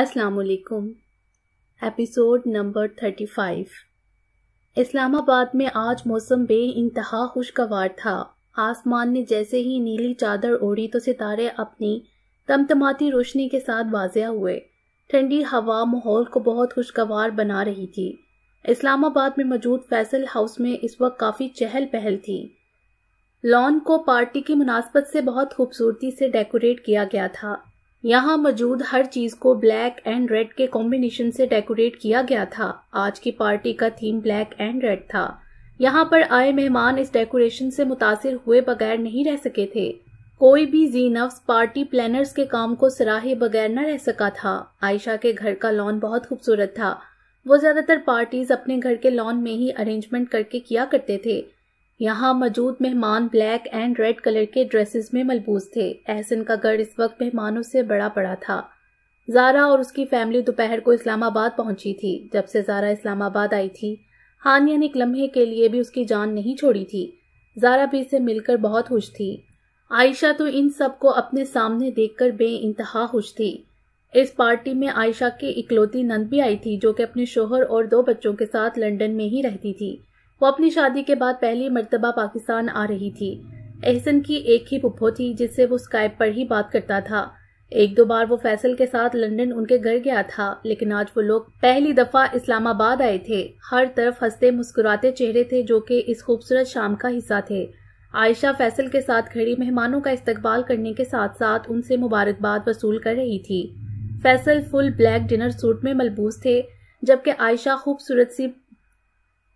अस्सलाम वालेकुम episode number thirty five Islamabad में आज मौसम बे इंतहा खुशगवार था आसमान ने जैसे ही नीली चादर ओढ़ी तो सितारे अपनी तमतमाती रोशनी के साथ वाजिया हुए ठंडी हवा माहौल को बहुत खुशगवार बना रही थी इस्लामाबाद में मौजूद फैसल हाउस में इस वक्त काफ़ी चहल पहल थी लॉन को पार्टी की मुनासबत से बहुत खूबसूरती से डेकोरेट किया गया था यहाँ मौजूद हर चीज को ब्लैक एंड रेड के कॉम्बिनेशन से डेकोरेट किया गया था आज की पार्टी का थीम ब्लैक एंड रेड था यहाँ पर आए मेहमान इस डेकोरेशन से मुतासर हुए बगैर नहीं रह सके थे कोई भी जीनफ्स पार्टी प्लानर्स के काम को सराहे बगैर न रह सका था आयशा के घर का लॉन बहुत खूबसूरत था वो ज्यादातर पार्टीज अपने घर के लॉन में ही अरेंजमेंट करके किया करते थे यहाँ मौजूद मेहमान ब्लैक एंड रेड कलर के ड्रेसेस में मलबूज थे एहसन का घर इस वक्त मेहमानों से बड़ा पड़ा था जारा और उसकी फैमिली दोपहर को इस्लामाबाद पहुंची थी जब से जारा इस्लामाबाद आई थी हानिया ने एक लम्हे के लिए भी उसकी जान नहीं छोड़ी थी जारा भी इसे मिलकर बहुत खुश थी आयशा तो इन सब को अपने सामने देखकर बे इंतहा खुश थी इस पार्टी में आयशा की इकलौती नंद भी आई थी जो कि अपने शोहर और दो बच्चों के साथ लंदन में ही रहती थी वो अपनी शादी के बाद पहली मरतबा पाकिस्तान आ रही थी एहसन की एक ही पुप्पो थी जिससे वो स्काइप पर ही बात करता था एक दो बार वो फैसल के साथ लंदन उनके घर गया था लेकिन आज वो लोग पहली दफा इस्लामाबाद आए थे हर तरफ हंसते मुस्कुराते चेहरे थे जो कि इस खूबसूरत शाम का हिस्सा थे आयशा फैसल के साथ खड़ी मेहमानों का इस्तकबाल करने के साथ साथ उनसे मुबारकबाद वसूल कर रही थी Faisal full black dinner suit में मलबूस थे जबकि आयशा खूबसूरत सी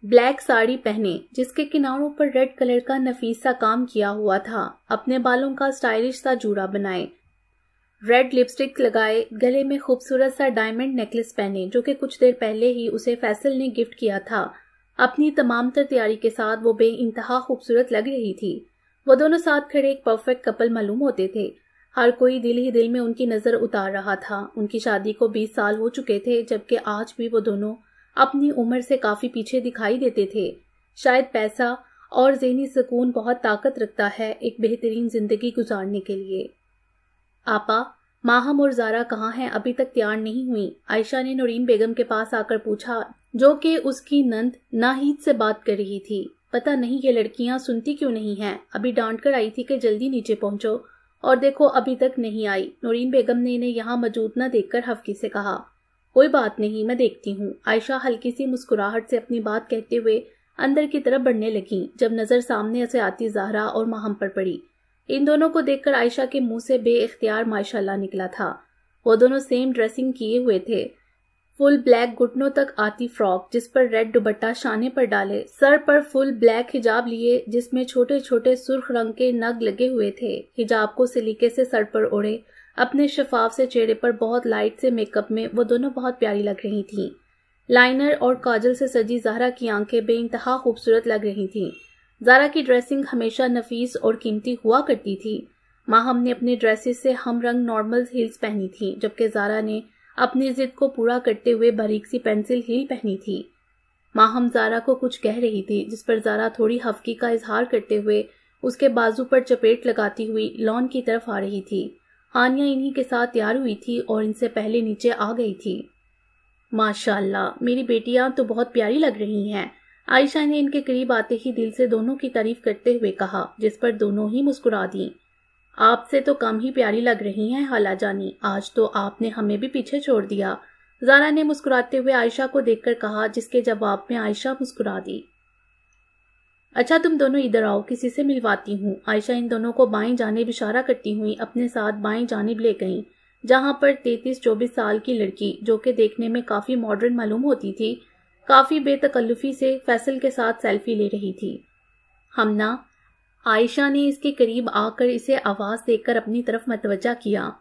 ब्लैक साड़ी पहने जिसके किनारों पर रेड कलर का नफीस सा काम किया हुआ था अपने बालों का स्टाइलिश सा जूड़ा बनाए रेड लिपस्टिक लगाए गले में खूबसूरत सा डायमंड नेकलेस पहने जो कि कुछ देर पहले ही उसे फैसल ने गिफ्ट किया था अपनी तमाम तर तैयारी के साथ वो बे इंतहा खूबसूरत लग रही थी वो दोनों साथ खड़े एक परफेक्ट कपल मालूम होते थे हर कोई दिल ही दिल में उनकी नजर उतार रहा था उनकी शादी को 20 साल हो चुके थे जबकि आज भी वो दोनों अपनी उम्र से काफी पीछे दिखाई देते थे शायद पैसा और जहनी सुकून बहुत ताकत रखता है एक बेहतरीन जिंदगी गुजारने के लिए आपा माहम और जारा कहाँ हैं अभी तक तैयार नहीं हुई आयशा ने नूरीन बेगम के पास आकर पूछा जो कि उसकी नंद नाहिद से बात कर रही थी पता नहीं ये लड़कियां सुनती क्यों नहीं हैं अभी डांट कर आई थी कि जल्दी नीचे पहुंचो और देखो अभी तक नहीं आई नूरीन बेगम ने इन्हें यहाँ मौजूद न देखकर हफकी से कहा कोई बात नहीं मैं देखती हूँ आयशा हल्की सी मुस्कुराहट से अपनी बात कहते हुए अंदर की तरफ बढ़ने लगी जब नजर सामने से आती जहरा और माहम पर पड़ी इन दोनों को देखकर आयशा के मुंह से बेख्तियार माशाल्लाह निकला था वो दोनों सेम ड्रेसिंग किए हुए थे फुल ब्लैक घुटनों तक आती फ्रॉक जिस पर रेड दुबट्टा शाने पर डाले सर पर फुल ब्लैक हिजाब लिए जिसमें छोटे छोटे सुर्ख रंग के नग लगे हुए थे हिजाब को सिलीके से सर पर ओढ़े अपने शफाफ से चेहरे पर बहुत लाइट से मेकअप में वो दोनों बहुत प्यारी लग रही थीं लाइनर और काजल से सजी जहरा की आंखें बेानतहा खूबसूरत लग रही थीं जारा की ड्रेसिंग हमेशा नफीस और कीमती हुआ करती थी माहम ने अपने ड्रेसेस से हम रंग नॉर्मल हील्स पहनी थी जबकि जारा ने अपनी जिद को पूरा करते हुए बारीक सी पेंसिल हील पहनी थी माहम जारा को कुछ कह रही थी जिस पर जारा थोड़ी हफकी का इजहार करते हुए उसके बाजू पर चपेट लगाती हुई लॉन की तरफ आ रही थी हानिया इन्हीं के साथ तैयार हुई थी और इनसे पहले नीचे आ गई थी माशाल्लाह मेरी बेटियां तो बहुत प्यारी लग रही हैं आयशा ने इनके करीब आते ही दिल से दोनों की तारीफ करते हुए कहा जिस पर दोनों ही मुस्कुरा दी आपसे तो कम ही प्यारी लग रही हैं हाला जानी आज तो आपने हमें भी पीछे छोड़ दिया जारा ने मुस्कुराते हुए आयशा को देखकर कहा जिसके जवाब में आयशा मुस्कुरा दी अच्छा तुम दोनों इधर आओ किसी से मिलवाती हूँ आयशा इन दोनों को बाई जानब इशारा करती हुई अपने साथ बाई जानब ले गई जहाँ पर तैतीस चौबीस साल की लड़की जो कि देखने में काफ़ी मॉडर्न मालूम होती थी काफ़ी बेतकल्लुफी से फैसल के साथ सेल्फी ले रही थी हमना आयशा ने इसके करीब आकर इसे आवाज़ देकर अपनी तरफ मतवजा किया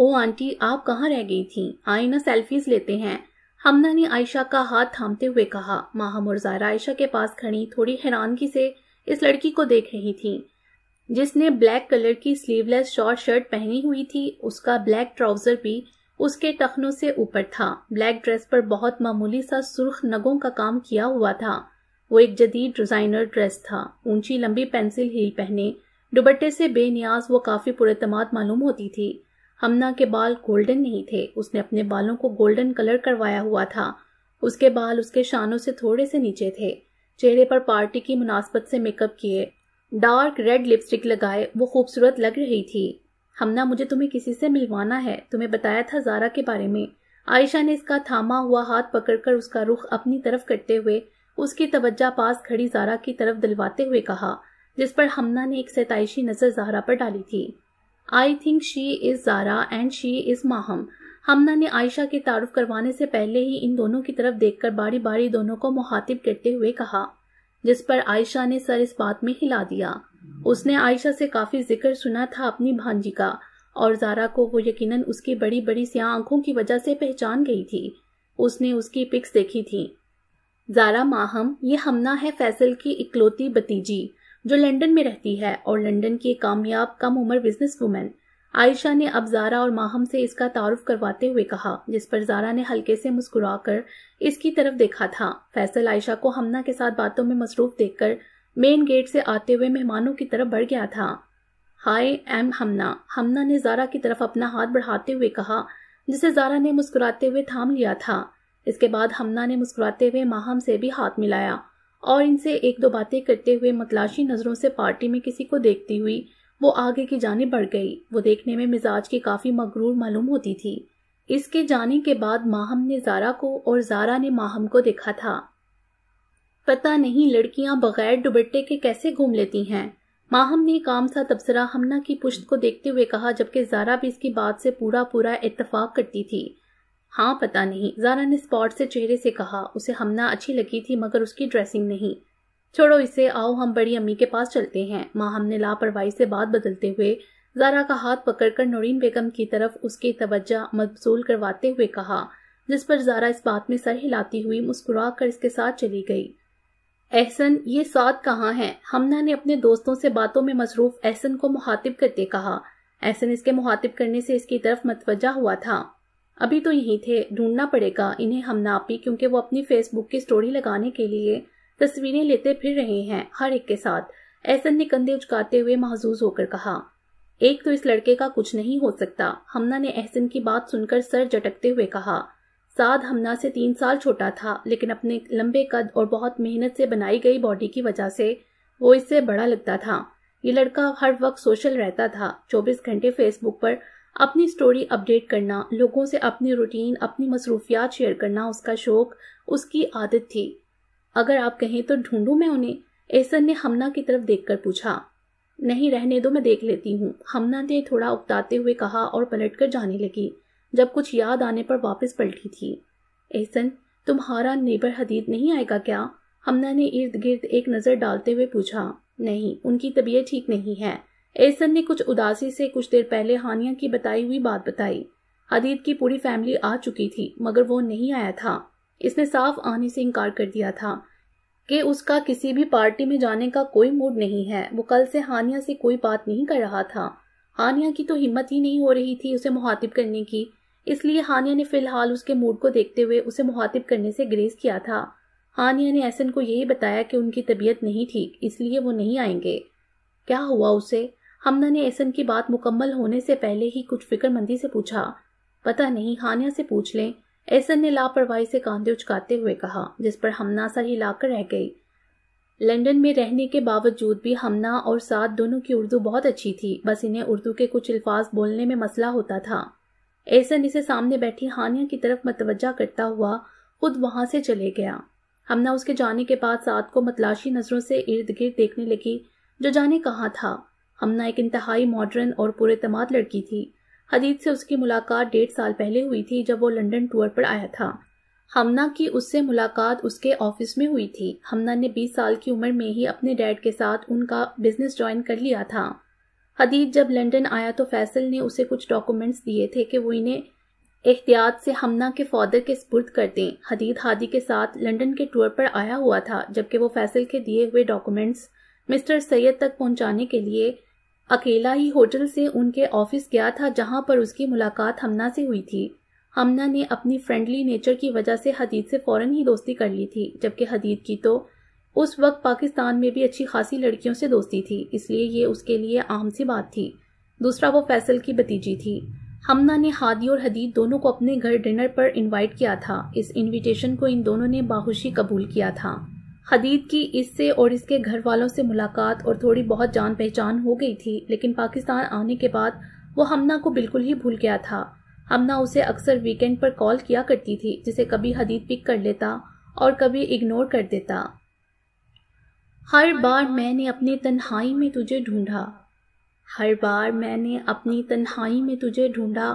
ओ आंटी आप कहाँ रह गई थी आई ना सेल्फीज लेते हैं हमना ने आयशा का हाथ थामते हुए कहा माह जायरा आयशा के पास खड़ी थोड़ी हैरानगी से इस लड़की को देख रही थी जिसने ब्लैक कलर की स्लीवलेस शॉर्ट शर्ट पहनी हुई थी उसका ब्लैक ट्राउजर भी उसके टखनों से ऊपर था ब्लैक ड्रेस पर बहुत मामूली सा सुर्ख नगों का काम किया हुआ था वो एक जदीद डिजाइनर ड्रेस था ऊंची लंबी पेंसिल हील पहने दुबट्टे से बेनियाज वो काफी पुरतमाद मालूम होती थी हमना के बाल गोल्डन नहीं थे उसने अपने बालों को गोल्डन कलर करवाया हुआ था उसके बाल उसके शानों से थोड़े से नीचे थे चेहरे पर पार्टी की मुनासबत से मेकअप किए डार्क रेड लिपस्टिक लगाए वो खूबसूरत लग रही थी हमना मुझे तुम्हें किसी से मिलवाना है तुम्हें बताया था जारा के बारे में आयशा ने इसका थामा हुआ हाथ पकड़कर उसका रुख अपनी तरफ करते हुए उसकी तवज्जा पास खड़ी जारा की तरफ दिलवाते हुए कहा जिस पर हमना ने एक सताइशी नजर जारा पर डाली थी I think she is Zara and she is Maham Hamna ने आयशा के तारुफ करवाने से पहले ही इन दोनों की तरफ देखकर बारी बारी दोनों को मुखातिब करते हुए कहा जिस पर आयशा ने सर इस बात में हिला दिया उसने आयशा से काफी जिक्र सुना था अपनी भांजी का और जारा को वो यकीनन उसकी बड़ी बड़ी स्या आंखों की वजह से पहचान गई थी उसने उसकी पिक्स देखी थी जारा माहम ये हमना है फैसल की इकलौती भतीजी जो लंदन में रहती है और लंदन की एक कामयाब कम उम्र बिजनेस वुमेन आयशा ने अब जारा और माहम से इसका तारुफ करवाते हुए कहा जिस पर जारा ने हल्के से मुस्कुराकर इसकी तरफ देखा था फैसल आयशा को हमना के साथ बातों में मसरूफ देखकर मेन गेट से आते हुए मेहमानों की तरफ बढ़ गया था हाय एम हमना हमना ने जारा की तरफ अपना हाथ बढ़ाते हुए कहा जिसे जारा ने मुस्कुराते हुए थाम लिया था इसके बाद हमना ने मुस्कुराते हुए माहम से भी हाथ मिलाया और इनसे एक दो बातें करते हुए मतलाशी नज़रों से पार्टी में किसी को देखती हुई वो आगे की जाने बढ़ गई वो देखने में मिजाज की काफ़ी मकरूर मालूम होती थी इसके जाने के बाद माहम ने जारा को और जारा ने माहम को देखा था पता नहीं लड़कियां बगैर दुबट्टे के कैसे घूम लेती हैं माहम ने काम सा तबसरा हमना की पुश्त को देखते हुए कहा जबकि जारा भी इसकी बात से पूरा पूरा इतफाक करती थी हाँ पता नहीं जारा ने स्पॉट से चेहरे से कहा उसे हमना अच्छी लगी थी मगर उसकी ड्रेसिंग नहीं छोड़ो इसे आओ हम बड़ी अम्मी के पास चलते हैं माँ हमने लापरवाही से बात बदलते हुए जारा का हाथ पकड़कर नूरीन बेगम की तरफ उसकी तवज्जा मबसूल करवाते हुए कहा जिस पर जारा इस बात में सर हिलाती हुई मुस्कुरा कर इसके साथ चली गई एहसन ये साथ कहाँ है हमना ने अपने दोस्तों से बातों में मसरूफ एहसन को मुहातिब करते कहा एहसन इसके मुहातिब करने से इसकी तरफ मतवजा हुआ था अभी तो यहीं थे ढूंढना पड़ेगा इन्हें हम नापी क्योंकि वो अपनी फेसबुक की स्टोरी लगाने के लिए तस्वीरें लेते फिर रहे हैं हर एक के साथ ऐसन ने कंधे उचकाते हुए महजूज होकर कहा एक तो इस लड़के का कुछ नहीं हो सकता हमना ने एहसन की बात सुनकर सर झटकते हुए कहा साद हमना से तीन साल छोटा था लेकिन अपने लंबे कद और बहुत मेहनत से बनाई गई बॉडी की वजह से वो इससे बड़ा लगता था ये लड़का हर वक्त सोशल रहता था 24 घंटे फेसबुक पर अपनी स्टोरी अपडेट करना लोगों से अपनी रूटीन अपनी मसरूफियात शेयर करना उसका शौक उसकी आदत थी अगर आप कहें तो ढूंढूं मैं उन्हें एहसन ने हमना की तरफ देखकर पूछा नहीं रहने दो मैं देख लेती हूँ हमना ने थोड़ा उकताते हुए कहा और पलट कर जाने लगी जब कुछ याद आने पर वापस पलटी थी एहसन तुम्हारा नेबर हदीद नहीं आएगा क्या हमना ने इर्द गिर्द एक नज़र डालते हुए पूछा नहीं उनकी तबीयत ठीक नहीं है एसन ने कुछ उदासी से कुछ देर पहले हानिया की बताई हुई बात बताई हदीद की पूरी फैमिली आ चुकी थी मगर वो नहीं आया था इसने साफ आने से इनकार कर दिया था कि उसका किसी भी पार्टी में जाने का कोई मूड नहीं है वो कल से हानिया से कोई बात नहीं कर रहा था हानिया की तो हिम्मत ही नहीं हो रही थी उसे मुहातिब करने की इसलिए हानिया ने फिलहाल उसके मूड को देखते हुए उसे मुहातिब करने से ग्रेज किया था हानिया ने एसन को यही बताया कि उनकी तबीयत नहीं ठीक इसलिए वो नहीं आएंगे क्या हुआ उसे हमना ने एसन की बात मुकम्मल होने से पहले ही कुछ फिक्रमंदी से पूछा पता नहीं हानिया से पूछ लें एसन ने लापरवाही से कांधे उचकाते हुए कहा जिस पर हमना सर हिलाकर रह गई लंदन में रहने के बावजूद भी हमना और साथ दोनों की उर्दू बहुत अच्छी थी बस इन्हें उर्दू के कुछ अल्फाज बोलने में मसला होता था एसन इसे सामने बैठी हानिया की तरफ मतवजा करता हुआ खुद वहां से चले गया हमना उसके जाने के बाद साथ को मतलाशी नजरों से इर्द गिर्द देखने लगी जो जाने कहा था हमना एक इंतहाई मॉडर्न और तमाद लड़की थी हदीद से उसकी मुलाकात डेढ़ साल पहले हुई थी जब वो लंदन टूर पर आया था हमना की उससे मुलाकात उसके ऑफिस में हुई थी हमना ने 20 साल की उम्र में ही अपने डैड के साथ उनका बिजनेस ज्वाइन कर लिया था हदीद जब लंदन आया तो फैसल ने उसे कुछ डॉक्यूमेंट्स दिए थे कि वो इन्हें एहतियात से हमना के फादर के स्पुर्द कर दें हदीद हादी के साथ लंदन के टूर पर आया हुआ था जबकि वो फैसल के दिए हुए डॉक्यूमेंट्स मिस्टर सैयद तक पहुंचाने के लिए अकेला ही होटल से उनके ऑफिस गया था जहां पर उसकी मुलाकात हमना से हुई थी हमना ने अपनी फ्रेंडली नेचर की वजह से हदीद से फ़ौरन ही दोस्ती कर ली थी जबकि हदीद की तो उस वक्त पाकिस्तान में भी अच्छी खासी लड़कियों से दोस्ती थी इसलिए ये उसके लिए आम सी बात थी दूसरा वो फैसल की भतीजी थी हमना ने हादी और हदीद दोनों को अपने घर डिनर पर इनवाइट किया था इस इनविटेशन को इन दोनों ने बाहुशी कबूल किया था हदीद की इससे और इसके घर वालों से मुलाकात और थोड़ी बहुत जान पहचान हो गई थी लेकिन पाकिस्तान आने के बाद वो हमना को बिल्कुल ही भूल गया था हमना उसे अक्सर वीकेंड पर कॉल किया करती थी जिसे कभी हदीद पिक कर लेता और कभी इग्नोर कर देता हर बार मैंने अपनी तन्हाई में तुझे ढूंढा हर बार मैंने अपनी तन्हाई में तुझे ढूंढा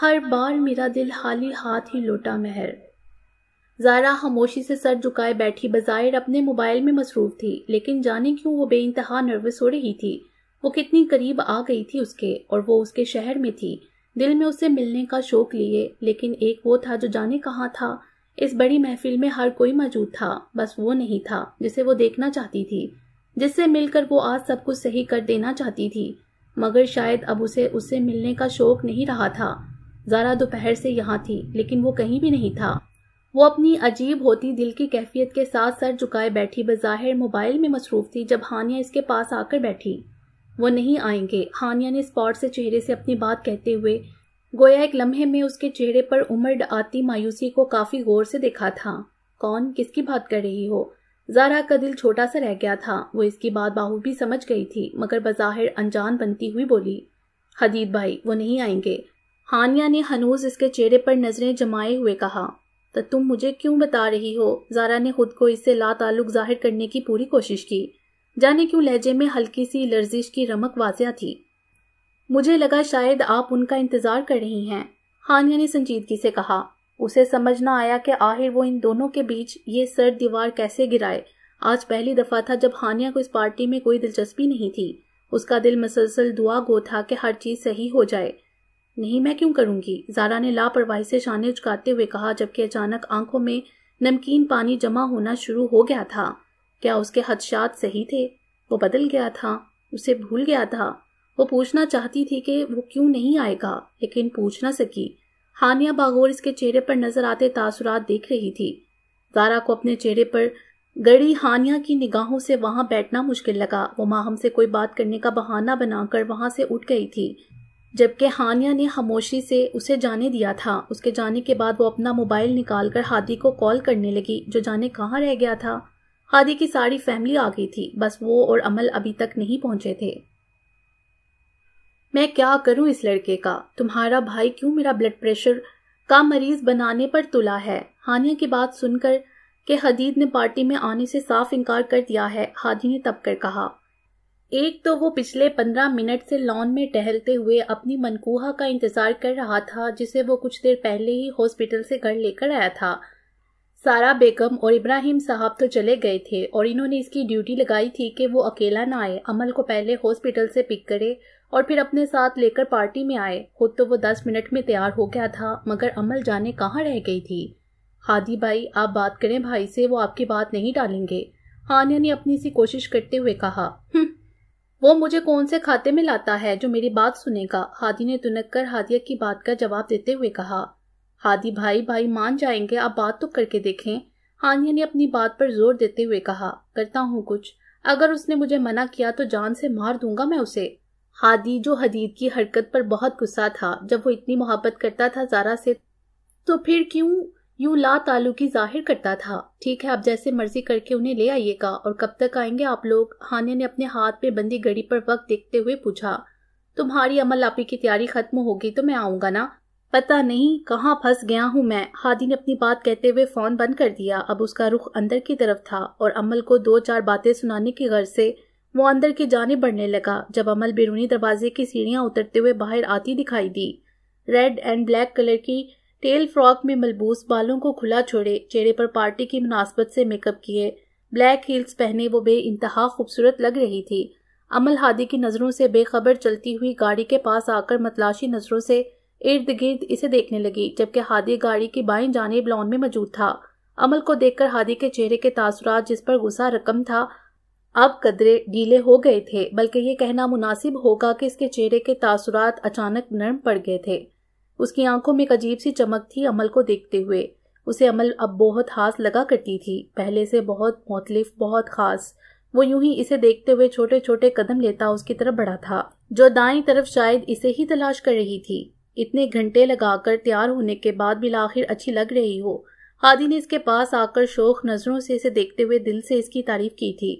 हर बार मेरा दिल हाली हाथ ही लौटा महर जायरा खामोशी से सर झुकाए बैठी बजायर अपने मोबाइल में मसरूफ थी लेकिन जाने क्यों वो बेानतहा नर्वस हो रही थी वो कितनी करीब आ गई थी उसके और वो उसके शहर में थी दिल में उसे मिलने का शौक लिए लेकिन एक वो था जो जाने कहाँ था इस बड़ी महफिल में हर कोई मौजूद था बस वो नहीं था जिसे वो देखना चाहती थी जिससे मिलकर वो आज सब कुछ सही कर देना चाहती थी मगर शायद अब उसे उससे मिलने का शौक नहीं रहा था ज़ारा दोपहर से यहाँ थी लेकिन वो कहीं भी नहीं था वो अपनी अजीब होती दिल की कैफियत के साथ सर झुकाए बैठी बज़ाहिर मोबाइल में मसरूफ थी जब हानिया इसके पास आकर बैठी वो नहीं आएंगे हानिया ने स्पॉट से चेहरे से अपनी बात कहते हुए गोया एक लम्हे में उसके चेहरे पर उमड़ आती मायूसी को काफ़ी गौर से देखा था कौन किसकी बात कर रही हो जारा का दिल छोटा सा रह गया था वो इसकी बात बाहू भी समझ गई थी मगर बज़ाहिर अनजान बनती हुई बोली हदीद भाई वो नहीं आएंगे हानिया ने हनूज इसके चेहरे पर नजरें जमाए हुए कहा तो तुम मुझे क्यों बता रही हो जारा ने खुद को इससे ला ताल्लुक जाहिर करने की पूरी कोशिश की जाने क्यों लहजे में हल्की सी लर्जिश की रमक वाजिया थी मुझे लगा शायद आप उनका इंतजार कर रही हैं हानिया ने संजीदगी से कहा उसे समझ ना आया कि आखिर वो इन दोनों के बीच ये सर दीवार कैसे गिराए आज पहली दफा था जब हानिया को इस पार्टी में कोई दिलचस्पी नहीं थी उसका दिल मसलसल दुआ गो था कि हर चीज सही हो जाए नहीं मैं क्यों करूंगी जारा ने लापरवाही से शाने उचकाते हुए कहा जबकि अचानक आंखों में नमकीन पानी जमा होना शुरू हो गया था क्या उसके हदशात सही थे वो बदल गया था उसे भूल गया था वो पूछना चाहती थी कि वो क्यों नहीं आएगा लेकिन पूछ ना सकी हानिया बागोर इसके चेहरे पर नजर आते तासुरात देख रही थी जारा को अपने चेहरे पर गड़ी हानिया की निगाहों से वहां बैठना मुश्किल लगा वो माहम से कोई बात करने का बहाना बनाकर वहां से उठ गई थी जबकि हानिया ने खामोशी से उसे जाने दिया था उसके जाने के बाद वो अपना मोबाइल निकालकर हादी को कॉल करने लगी जो जाने कहाँ रह गया था हादी की सारी फैमिली आ गई थी बस वो और अमल अभी तक नहीं पहुंचे थे मैं क्या करूं इस लड़के का तुम्हारा भाई क्यों मेरा ब्लड प्रेशर का मरीज बनाने पर तुला है हानिया की बात सुनकर के हदीद ने पार्टी में आने से साफ इनकार कर दिया है हादी ने तब कर कहा एक तो वो पिछले पंद्रह मिनट से लॉन में टहलते हुए अपनी मनकूहा का इंतजार कर रहा था जिसे वो कुछ देर पहले ही हॉस्पिटल से घर लेकर आया था सारा बेगम और इब्राहिम साहब तो चले गए थे और इन्होंने इसकी ड्यूटी लगाई थी कि वो अकेला ना आए अमल को पहले हॉस्पिटल से पिक करे और फिर अपने साथ लेकर पार्टी में आए खुद तो वो दस मिनट में तैयार हो गया था मगर अमल जाने कहाँ रह गई थी हादी भाई आप बात करें भाई से वो आपकी बात नहीं डालेंगे हानिया ने अपनी सी कोशिश करते हुए कहा हम्म, वो मुझे कौन से खाते में लाता है जो मेरी बात सुनेगा हादी ने तुनक कर हादिया की बात का जवाब देते हुए कहा हादी भाई भाई मान जाएंगे आप बात तो करके देखें हानिया ने अपनी बात पर जोर देते हुए कहा करता हूँ कुछ अगर उसने मुझे मना किया तो जान से मार दूंगा मैं उसे हादी जो हदीद की हरकत पर बहुत गुस्सा था जब वो इतनी मोहब्बत करता था जारा से तो फिर क्यों यूं ला तालुकी जाहिर करता था ठीक है आप जैसे मर्जी करके उन्हें ले आइएगा और कब तक आएंगे आप लोग हानिया ने अपने हाथ में बंदी घड़ी पर वक्त देखते हुए पूछा तुम्हारी अमल आपी की तैयारी खत्म होगी तो मैं आऊंगा ना पता नहीं कहाँ फंस गया हूँ मैं हादी ने अपनी बात कहते हुए फोन बंद कर दिया अब उसका रुख अंदर की तरफ था और अमल को दो चार बातें सुनाने की गर्ज से वो अंदर की जाने बढ़ने लगा जब अमल बिरूनी दरवाजे की सीढ़ियां उतरते हुए बाहर आती दिखाई दी रेड एंड ब्लैक कलर की टेल फ्रॉक में मलबूस बालों को खुला छोड़े चेहरे पर पार्टी की मुनासबत से मेकअप किए ब्लैक हील्स पहने वो बे इंतहा खूबसूरत लग रही थी अमल हादी की नज़रों से बेखबर चलती हुई गाड़ी के पास आकर मतलाशी नज़रों से इर्द गिर्द इसे देखने लगी जबकि हादी गाड़ी की बाई जानब लॉन में मौजूद था अमल को देखकर हादी के चेहरे के तासरात जिस पर गुस्सा रकम था अब कदरे गीले हो गए थे बल्कि ये कहना मुनासिब होगा कि इसके चेहरे के तासरात अचानक नर्म पड़ गए थे उसकी आंखों में एक अजीब सी चमक थी अमल को देखते हुए उसे अमल अब बहुत हास लगा करती थी पहले से बहुत मुख्तलिफ बहुत खास वो यूं ही इसे देखते हुए छोटे छोटे कदम लेता उसकी तरफ बढ़ा था जो दाई तरफ शायद इसे ही तलाश कर रही थी इतने घंटे लगाकर तैयार होने के बाद भी आखिर अच्छी लग रही हो हादी ने इसके पास आकर शोक नजरों से इसे देखते हुए दिल से इसकी तारीफ की थी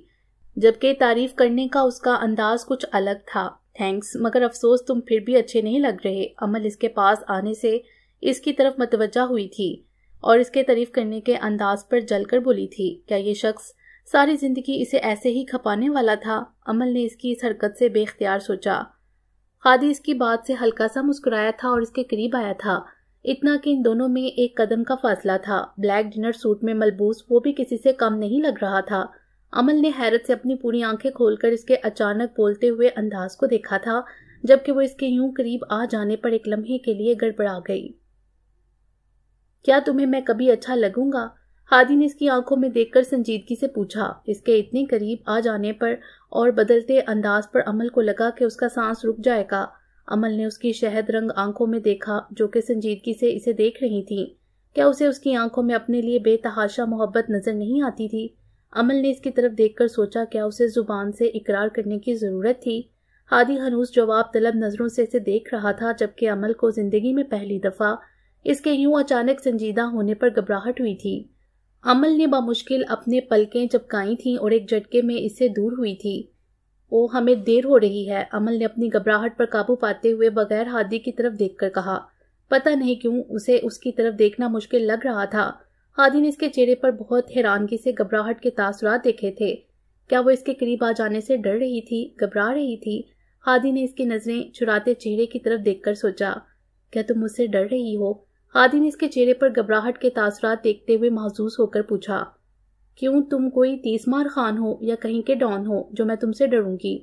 जबकि तारीफ करने का उसका अंदाज कुछ अलग था थैंक्स मगर अफसोस तुम फिर भी अच्छे नहीं लग रहे अमल इसके पास आने से इसकी तरफ मतवजा हुई थी और इसके तारीफ करने के अंदाज पर जलकर बोली थी क्या ये शख्स सारी जिंदगी इसे ऐसे ही खपाने वाला था अमल ने इसकी इस हरकत से बेख्तियार सोचा खादी इसकी बात से हल्का सा मुस्कुराया था और इसके करीब आया था इतना कि इन दोनों में एक कदम का फासला था ब्लैक डिनर सूट में मलबूस वो भी किसी से कम नहीं लग रहा था अमल ने हैरत से अपनी पूरी आंखें खोलकर इसके अचानक बोलते हुए अंदाज को देखा था जबकि वो इसके यूं करीब आ जाने पर एक लम्हे के लिए गड़बड़ा गई क्या तुम्हें मैं कभी अच्छा लगूंगा हादी ने इसकी आंखों में देखकर संजीदगी से पूछा इसके इतने करीब आ जाने पर और बदलते अंदाज पर अमल को लगा कि उसका सांस रुक जाएगा अमल ने उसकी शहद रंग आंखों में देखा जो कि संजीदगी से इसे देख रही थी क्या उसे उसकी आंखों में अपने लिए बेतहाशा मोहब्बत नजर नहीं आती थी अमल ने इसकी तरफ देखकर सोचा क्या उसे जुबान से इकरार करने की ज़रूरत थी हादी हनूस जवाब तलब नज़रों से इसे देख रहा था जबकि अमल को ज़िंदगी में पहली दफ़ा इसके यूं अचानक संजीदा होने पर घबराहट हुई थी अमल ने बामुश्किल अपने पलकें चपकाई थीं और एक झटके में इससे दूर हुई थी ओ हमें देर हो रही है अमल ने अपनी घबराहट पर काबू पाते हुए बगैर हादी की तरफ देखकर कहा पता नहीं क्यों उसे उसकी तरफ देखना मुश्किल लग रहा था हादी ने इसके चेहरे पर बहुत हैरानगी से घबराहट के तासरात देखे थे क्या वो इसके करीब आ जाने से डर रही थी घबरा रही थी हादी ने इसकी नजरें चुराते चेहरे की तरफ देखकर सोचा क्या तुम मुझसे डर रही हो हादी ने इसके चेहरे पर घबराहट के तासरात देखते हुए महसूस होकर पूछा क्यों तुम कोई तीसमार खान हो या कहीं के डॉन हो जो मैं तुमसे डरूंगी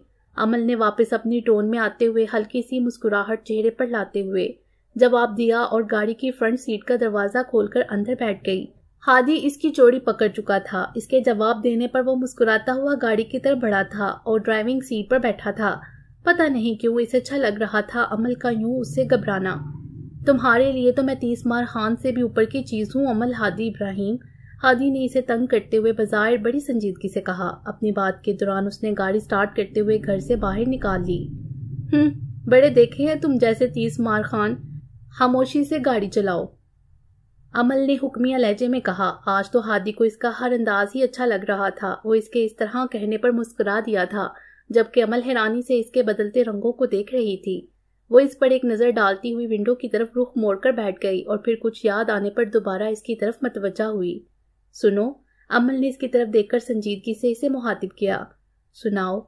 अमल ने वापस अपनी टोन में आते हुए हल्की सी मुस्कुराहट चेहरे पर लाते हुए जवाब दिया और गाड़ी की फ्रंट सीट का दरवाजा खोलकर अंदर बैठ गई हादी इसकी चोरी पकड़ चुका था इसके जवाब देने पर वो मुस्कुराता हुआ गाड़ी की तरफ बढ़ा था और ड्राइविंग सीट पर बैठा था पता नहीं क्यों इसे अच्छा लग रहा था अमल का यूं उससे घबराना तुम्हारे लिए तो मैं तीस मार खान से भी ऊपर की चीज हूँ अमल हादी इब्राहिम हादी ने इसे तंग करते हुए बाजार बड़ी संजीदगी से कहा अपनी बात के दौरान उसने गाड़ी स्टार्ट करते हुए घर से बाहर निकाल ली हम्म बड़े देखे हैं तुम जैसे तीस मार खान खामोशी से गाड़ी चलाओ अमल ने हुक्मिया लहजे में कहा आज तो हादी को इसका हर अंदाज ही अच्छा लग रहा था वो इसके इस तरह कहने पर मुस्कुरा दिया था जबकि अमल हैरानी से इसके बदलते रंगों को देख रही थी वो इस पर एक नज़र डालती हुई विंडो की तरफ रुख मोड़कर बैठ गई और फिर कुछ याद आने पर दोबारा इसकी तरफ मतवजा हुई सुनो अमल ने इसकी तरफ देखकर संजीदगी से इसे मुहातिब किया सुनाओ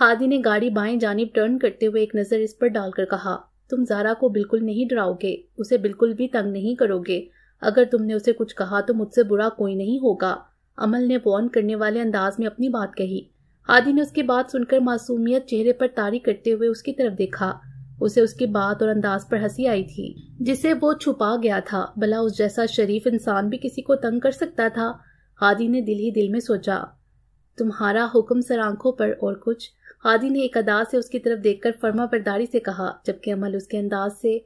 हादी ने गाड़ी बाएं जानब टर्न करते हुए एक नज़र इस पर डालकर कहा तुम जारा को बिल्कुल नहीं डराओगे उसे बिल्कुल भी तंग नहीं करोगे अगर तुमने उसे कुछ कहा तो मुझसे बुरा कोई नहीं होगा अमल ने वॉर्न करने वाले अंदाज में अपनी बात कही आदि ने उसकी बात सुनकर मासूमियत चेहरे पर तारी करते हुए उसकी तरफ देखा उसे उसकी बात और अंदाज पर हंसी आई थी जिसे वो छुपा गया था भला उस जैसा शरीफ इंसान भी किसी को तंग कर सकता था आदि ने दिल ही दिल में सोचा तुम्हारा हुक्म सर आंखों पर और कुछ आदि ने एक अदा से उसकी तरफ देखकर फर्मा बरदारी से कहा जबकि अमल उसके अंदाज से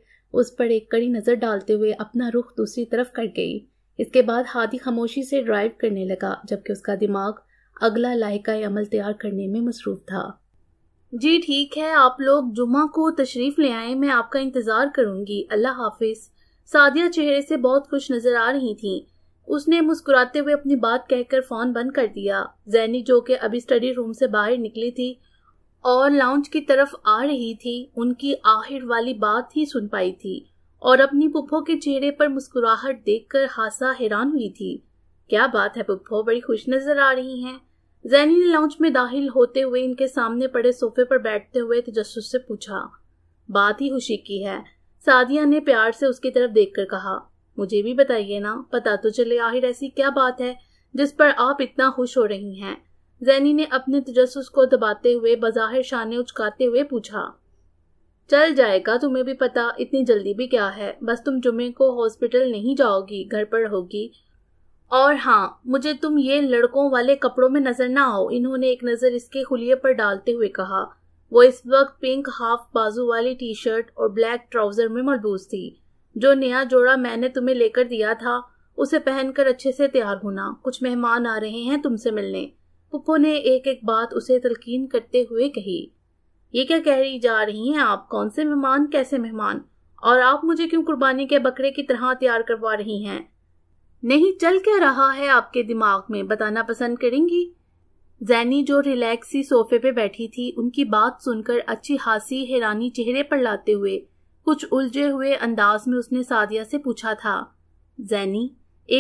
उस पर एक कड़ी नज़र डालते हुए अपना रुख दूसरी तरफ कर गई इसके बाद हादी खामोशी से ड्राइव करने लगा जबकि उसका दिमाग अगला लाइका अमल तैयार करने में मसरूफ था जी ठीक है आप लोग जुमा को तशरीफ ले आए मैं आपका इंतजार करूंगी अल्लाह हाफिज सादिया चेहरे से बहुत खुश नजर आ रही थी उसने मुस्कुराते हुए अपनी बात कहकर फोन बंद कर दिया जैनी जो कि अभी स्टडी रूम से बाहर निकली थी और लाउंज की तरफ आ रही थी उनकी आहिर वाली बात ही सुन पाई थी और अपनी पुप्पो के चेहरे पर मुस्कुराहट देखकर हासा हैरान हुई थी क्या बात है पुप्पो बड़ी खुश नजर आ रही हैं जैनी ने लाउंज में दाखिल होते हुए इनके सामने पड़े सोफे पर बैठते हुए तजस्सुस से पूछा बात ही खुशी की है सादिया ने प्यार से उसकी तरफ देखकर कहा मुझे भी बताइए ना पता तो चले आहिर ऐसी क्या बात है जिस पर आप इतना खुश हो रही हैं जैनी ने अपने तजस को दबाते हुए बजाहिर शाने उचकाते हुए पूछा चल जाएगा तुम्हें भी पता इतनी जल्दी भी क्या है बस तुम जुमे को हॉस्पिटल नहीं जाओगी घर पर होगी और हाँ मुझे तुम ये लड़कों वाले कपड़ों में नजर ना आओ इन्होंने एक नजर इसके खुलिये पर डालते हुए कहा वो इस वक्त पिंक हाफ बाजू वाली टी शर्ट और ब्लैक ट्राउजर में मलबूज थी जो नया जोड़ा मैंने तुम्हें लेकर दिया था उसे पहनकर अच्छे से तैयार होना कुछ मेहमान आ रहे हैं तुमसे मिलने पुप्पो ने एक एक बात उसे तलकीन करते हुए कही ये क्या कह रही जा रही हैं आप कौन से मेहमान कैसे मेहमान और आप मुझे क्यों कुर्बानी के बकरे की तरह तैयार करवा रही हैं नहीं चल क्या रहा है आपके दिमाग में बताना पसंद करेंगी जैनी जो रिलैक्सी सोफे पे बैठी थी उनकी बात सुनकर अच्छी हासी हैरानी चेहरे पर लाते हुए कुछ उलझे हुए अंदाज में उसने सादिया से पूछा था जैनी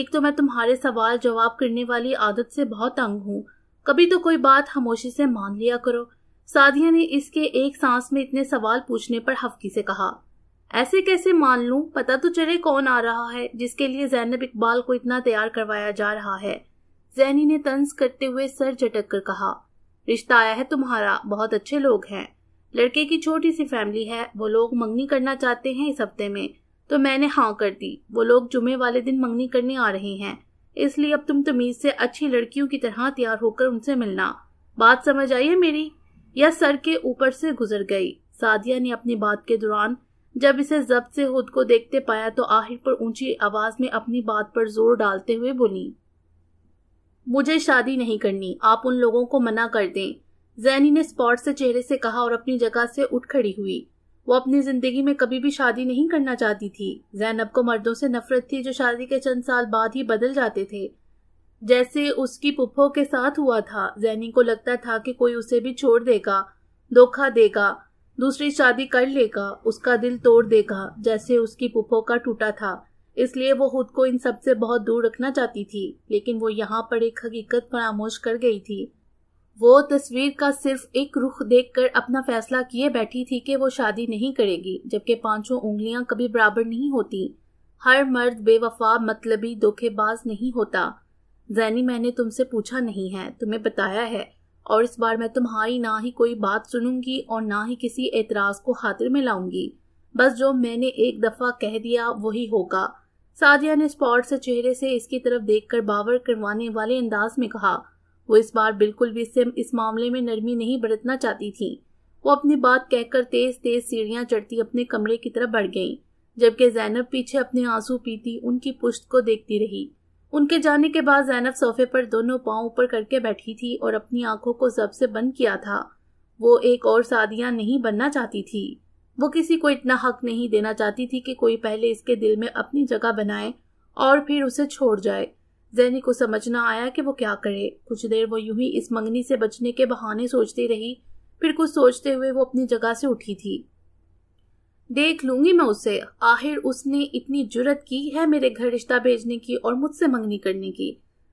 एक तो मैं तुम्हारे सवाल जवाब करने वाली आदत से बहुत तंग हूँ कभी तो कोई बात खामोशी से मान लिया करो सादिया ने इसके एक सांस में इतने सवाल पूछने पर हफकी से कहा ऐसे कैसे मान लू पता तो चले कौन आ रहा है जिसके लिए जैनब इकबाल को इतना तैयार करवाया जा रहा है जैनी ने तंज करते हुए सर झटक कर कहा रिश्ता आया है तुम्हारा बहुत अच्छे लोग हैं लड़के की छोटी सी फैमिली है वो लोग मंगनी करना चाहते हैं इस हफ्ते में तो मैंने हाँ कर दी वो लोग जुमे वाले दिन मंगनी करने आ रहे हैं इसलिए अब तुम तमीज से अच्छी लड़कियों की तरह तैयार होकर उनसे मिलना बात समझ आई है मेरी यह सर के ऊपर से गुजर गई सादिया ने अपनी बात के दौरान जब इसे जब्त से खुद को देखते पाया तो आहिर पर ऊंची आवाज में अपनी बात पर जोर डालते हुए बोली मुझे शादी नहीं करनी आप उन लोगों को मना कर दें जैनी ने स्पॉट से चेहरे से कहा और अपनी जगह से उठ खड़ी हुई वो अपनी जिंदगी में कभी भी शादी नहीं करना चाहती थी जैनब को मर्दों से नफरत थी जो शादी के चंद साल बाद ही बदल जाते थे जैसे उसकी पुप्पो के साथ हुआ था जैनी को लगता था कि कोई उसे भी छोड़ देगा धोखा देगा दूसरी शादी कर लेगा उसका दिल तोड़ देगा जैसे उसकी पुप्पो का टूटा था इसलिए वो खुद को इन सब से बहुत दूर रखना चाहती थी लेकिन वो यहाँ पर एक हकीकत फरामोश कर गई थी वो तस्वीर का सिर्फ एक रुख देखकर अपना फैसला किए बैठी थी कि वो शादी नहीं करेगी जबकि पांचों उंगलियां कभी बराबर नहीं होती हर मर्द बेवफा मतलबी धोखेबाज नहीं होता जैनी मैंने तुमसे पूछा नहीं है तुम्हें बताया है और इस बार मैं तुम्हारी ना ही कोई बात सुनूंगी और ना ही किसी एतराज को खातिर में लाऊंगी बस जो मैंने एक दफा कह दिया वही होगा सादिया ने स्पॉट से चेहरे से इसकी तरफ देखकर बावर करवाने वाले अंदाज में कहा वो इस बार बिल्कुल भी इससे इस मामले में नरमी नहीं बरतना चाहती थी वो अपनी बात कहकर तेज तेज सीढ़ियां चढ़ती अपने कमरे की तरफ बढ़ गई जबकि जैनब पीछे अपने आंसू पीती उनकी पुश्त को देखती रही उनके जाने के बाद जैनब सोफे पर दोनों पाँव ऊपर करके बैठी थी और अपनी आंखों को जब से बंद किया था वो एक और सादिया नहीं बनना चाहती थी वो किसी को इतना हक नहीं देना चाहती थी कि कोई पहले इसके दिल में अपनी जगह बनाए और फिर उसे छोड़ जाए जहनी को समझ ना आया कि वो क्या करे कुछ देर वो यूं ही इस मंगनी से बचने के बहाने सोचती रही फिर कुछ सोचते हुए वो अपनी जगह से उठी थी देख लूंगी मैं उसे आखिर उसने इतनी जुरत की है मेरे घर रिश्ता भेजने की और मुझसे मंगनी करने की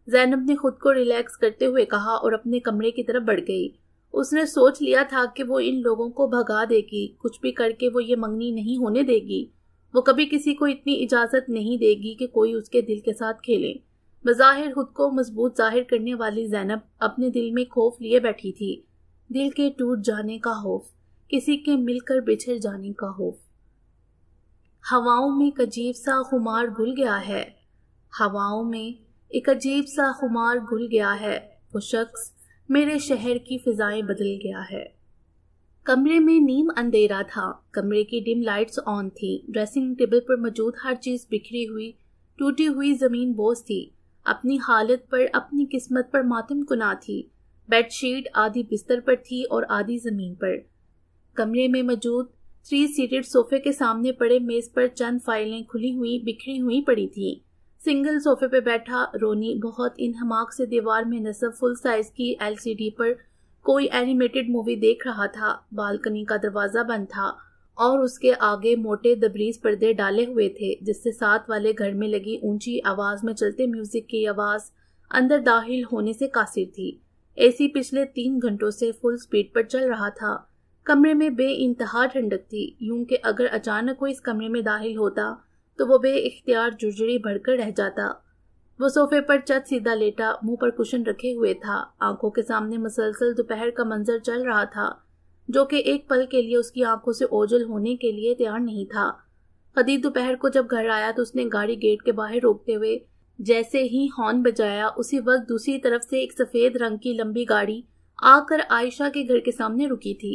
जैनब ने खुद को रिलैक्स करते हुए कहा और अपने कमरे की तरफ बढ़ गई उसने सोच लिया था कि वो इन लोगों को भगा देगी कुछ भी करके वो ये मंगनी नहीं होने देगी वो कभी किसी को इतनी इजाजत नहीं देगी कि कोई उसके दिल के साथ खेले बज़ाहिर खुद को मजबूत जाहिर करने वाली जैनब अपने दिल में खौफ लिए बैठी थी दिल के टूट जाने का खौफ किसी के मिलकर बिछड़ जाने का खौफ हवाओं में एक अजीब सा खुमार घुल गया है हवाओं में एक अजीब सा खुमार घुल गया है वो शख्स मेरे शहर की फिजाएं बदल गया है कमरे में नीम अंधेरा था कमरे की डिम लाइट्स ऑन थी ड्रेसिंग टेबल पर मौजूद हर चीज़ बिखरी हुई टूटी हुई ज़मीन बोस थी अपनी हालत पर अपनी किस्मत पर मातम कुना थी बेडशीट आधी बिस्तर पर थी और आधी जमीन पर कमरे में मौजूद थ्री सीटेड सोफे के सामने पड़े मेज पर चंद फाइलें खुली हुई बिखरी हुई पड़ी थी सिंगल सोफे पर बैठा रोनी बहुत इन हमाक से दीवार में नसब फुल साइज की एलसीडी पर कोई एनिमेटेड मूवी देख रहा था बालकनी का दरवाजा बंद था और उसके आगे मोटे दबरीज पर्दे डाले हुए थे जिससे साथ वाले घर में लगी ऊंची आवाज में चलते म्यूजिक की आवाज अंदर दाखिल होने से कासिर थी एसी पिछले तीन घंटों से फुल स्पीड पर चल रहा था कमरे में बे इंतहा ठंडक थी यूं कि अगर अचानक कोई इस कमरे में दाखिल होता तो वो बे इख्तियार जुर्जरी भरकर रह जाता वो सोफे पर चत सीधा लेटा मुंह पर कुशन रखे हुए था आंखों के सामने मसलसल दोपहर का मंजर चल रहा था जो कि एक पल के लिए उसकी आंखों से ओझल होने के लिए तैयार नहीं था खदीद दोपहर को जब घर आया तो उसने गाड़ी गेट के बाहर रोकते हुए जैसे ही हॉर्न बजाया उसी वक्त दूसरी तरफ से एक सफेद रंग की लंबी गाड़ी आकर आयशा के घर के सामने रुकी थी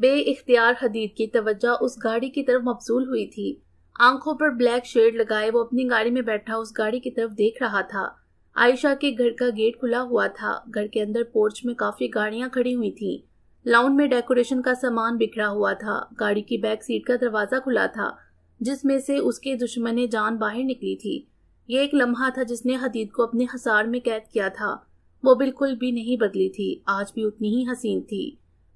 बे इख्तियार हदीद की तवज्जा उस गाड़ी की तरफ मबसूल हुई थी आंखों पर ब्लैक शेड लगाए वो अपनी गाड़ी में बैठा उस गाड़ी की तरफ देख रहा था आयशा के घर का गेट खुला हुआ था घर के अंदर पोर्च में काफी गाड़ियां खड़ी हुई थी लाउंड में डेकोरेशन का सामान बिखरा हुआ था गाड़ी की बैक सीट का दरवाजा खुला था जिसमें से उसके दुश्मन ने जान बाहर निकली थी ये एक लम्हा था जिसने हदीद को अपने हसार में कैद किया था वो बिल्कुल भी नहीं बदली थी आज भी उतनी ही हसीन थी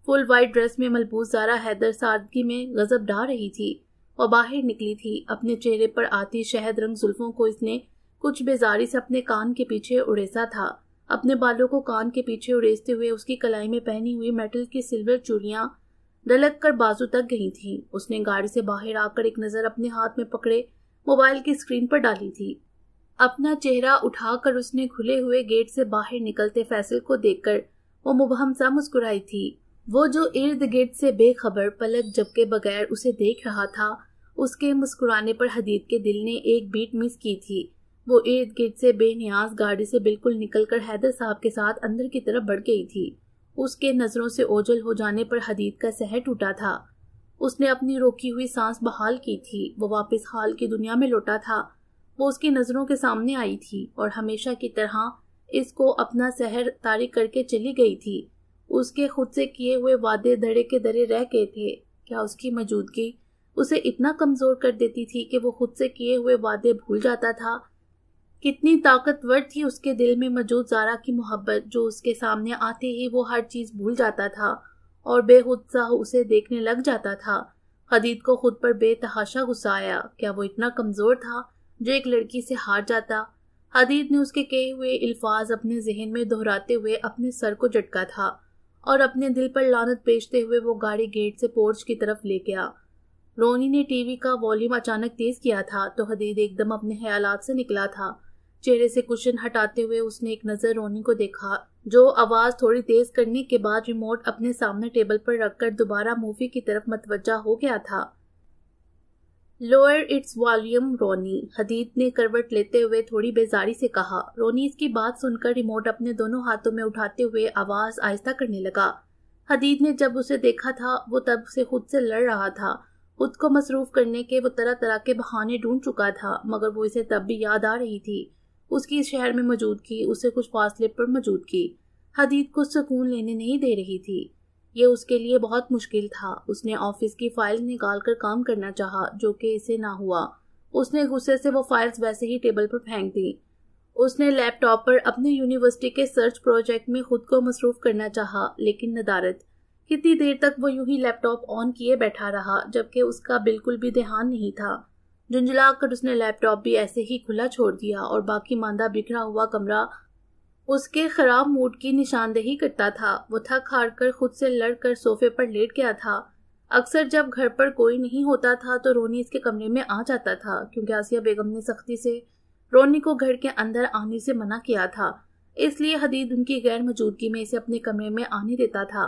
फुल वाइट ड्रेस में मलबूस जारा हैदर सादगी में गजब डा रही थी और बाहर निकली थी अपने चेहरे पर आती शहद रंग जुल्फों को इसने कुछ बेजारी से अपने कान के पीछे उड़ेसा था अपने बालों को कान के पीछे उड़ेजते हुए उसकी कलाई में पहनी हुई मेटल की सिल्वर चूड़ियां दलक कर बाजू तक गई थी उसने गाड़ी से बाहर आकर एक नजर अपने हाथ में पकड़े मोबाइल की स्क्रीन पर डाली थी अपना चेहरा उठाकर उसने खुले हुए गेट से बाहर निकलते फैसल को देखकर वो मुबहम सा मुस्कुराई थी वो जो इर्द गिर्द से बेखबर पलक जबके बगैर उसे देख रहा था उसके मुस्कुराने पर हदीद के दिल ने एक बीट मिस की थी वो इर्द गिर्द से बेनियाज गाड़ी से बिल्कुल निकलकर हैदर साहब के साथ अंदर की तरफ बढ़ गई थी उसके नज़रों से ओझल हो जाने पर हदीद का सहर टूटा था उसने अपनी रोकी हुई सांस बहाल की थी वो वापस हाल की दुनिया में लौटा था वो उसकी नज़रों के सामने आई थी और हमेशा की तरह इसको अपना सहर तारीख करके चली गई थी उसके खुद से किए हुए वादे धड़े के दरे रह गए थे क्या उसकी मौजूदगी उसे इतना कमज़ोर कर देती थी कि वो खुद से किए हुए वादे भूल जाता था कितनी ताकतवर थी उसके दिल में मौजूद जारा की मोहब्बत जो उसके सामने आते ही वो हर चीज भूल जाता था और बेहुत्साह उसे देखने लग जाता था खदीद को खुद पर बेतहाशा गुस्सा आया क्या वो इतना कमज़ोर था जो एक लड़की से हार जाता हदीद ने उसके कहे हुए अल्फाज अपने जहन में दोहराते हुए अपने सर को झटका था और अपने दिल पर लानत पेशते हुए वो गाड़ी गेट से पोर्च की तरफ ले गया रोनी ने टीवी का वॉल्यूम अचानक तेज किया था तो हदीद एकदम अपने ख्याल से निकला था चेहरे से कुशन हटाते हुए उसने एक नजर रोनी को देखा जो आवाज थोड़ी तेज करने के बाद रिमोट अपने सामने टेबल पर रखकर दोबारा मूवी की तरफ मतवजा हो गया था लोअर इट्स वॉल्यूम रोनी हदीद ने करवट लेते हुए थोड़ी बेजारी से कहा रोनी इसकी बात सुनकर रिमोट अपने दोनों हाथों में उठाते हुए आवाज आहिस्ता करने लगा हदीद ने जब उसे देखा था वो तब से खुद से लड़ रहा था खुद को मसरूफ करने के वो तरह तरह के बहाने ढूंढ चुका था मगर वो इसे तब भी याद आ रही थी उसकी इस शहर में मौजूदगी उसे कुछ फासले पर मौजूदगी हदीद को सुकून लेने नहीं दे रही थी ये उसके लिए बहुत मुश्किल था उसने ऑफिस की फाइल निकाल कर काम करना चाहा जो कि इसे ना हुआ उसने गुस्से से वो फाइल्स वैसे ही टेबल पर फेंक दी उसने लैपटॉप पर अपने यूनिवर्सिटी के सर्च प्रोजेक्ट में खुद को मसरूफ करना चाहा लेकिन नदारत कितनी देर तक वो यूं ही लैपटॉप ऑन किए बैठा रहा जबकि उसका बिल्कुल भी ध्यान नहीं था झुंझुलाकर उसने लैपटॉप भी ऐसे ही खुला छोड़ दिया और बाकी मांदा बिखरा हुआ कमरा उसके खराब मूड की निशानदेही करता था वो थक हार कर खुद से लड़ कर सोफे पर लेट गया था अक्सर जब घर पर कोई नहीं होता था तो रोनी इसके कमरे में आ जाता था क्योंकि आसिया बेगम ने सख्ती से रोनी को घर के अंदर आने से मना किया था इसलिए हदीद उनकी गैर मौजूदगी में इसे अपने कमरे में आने देता था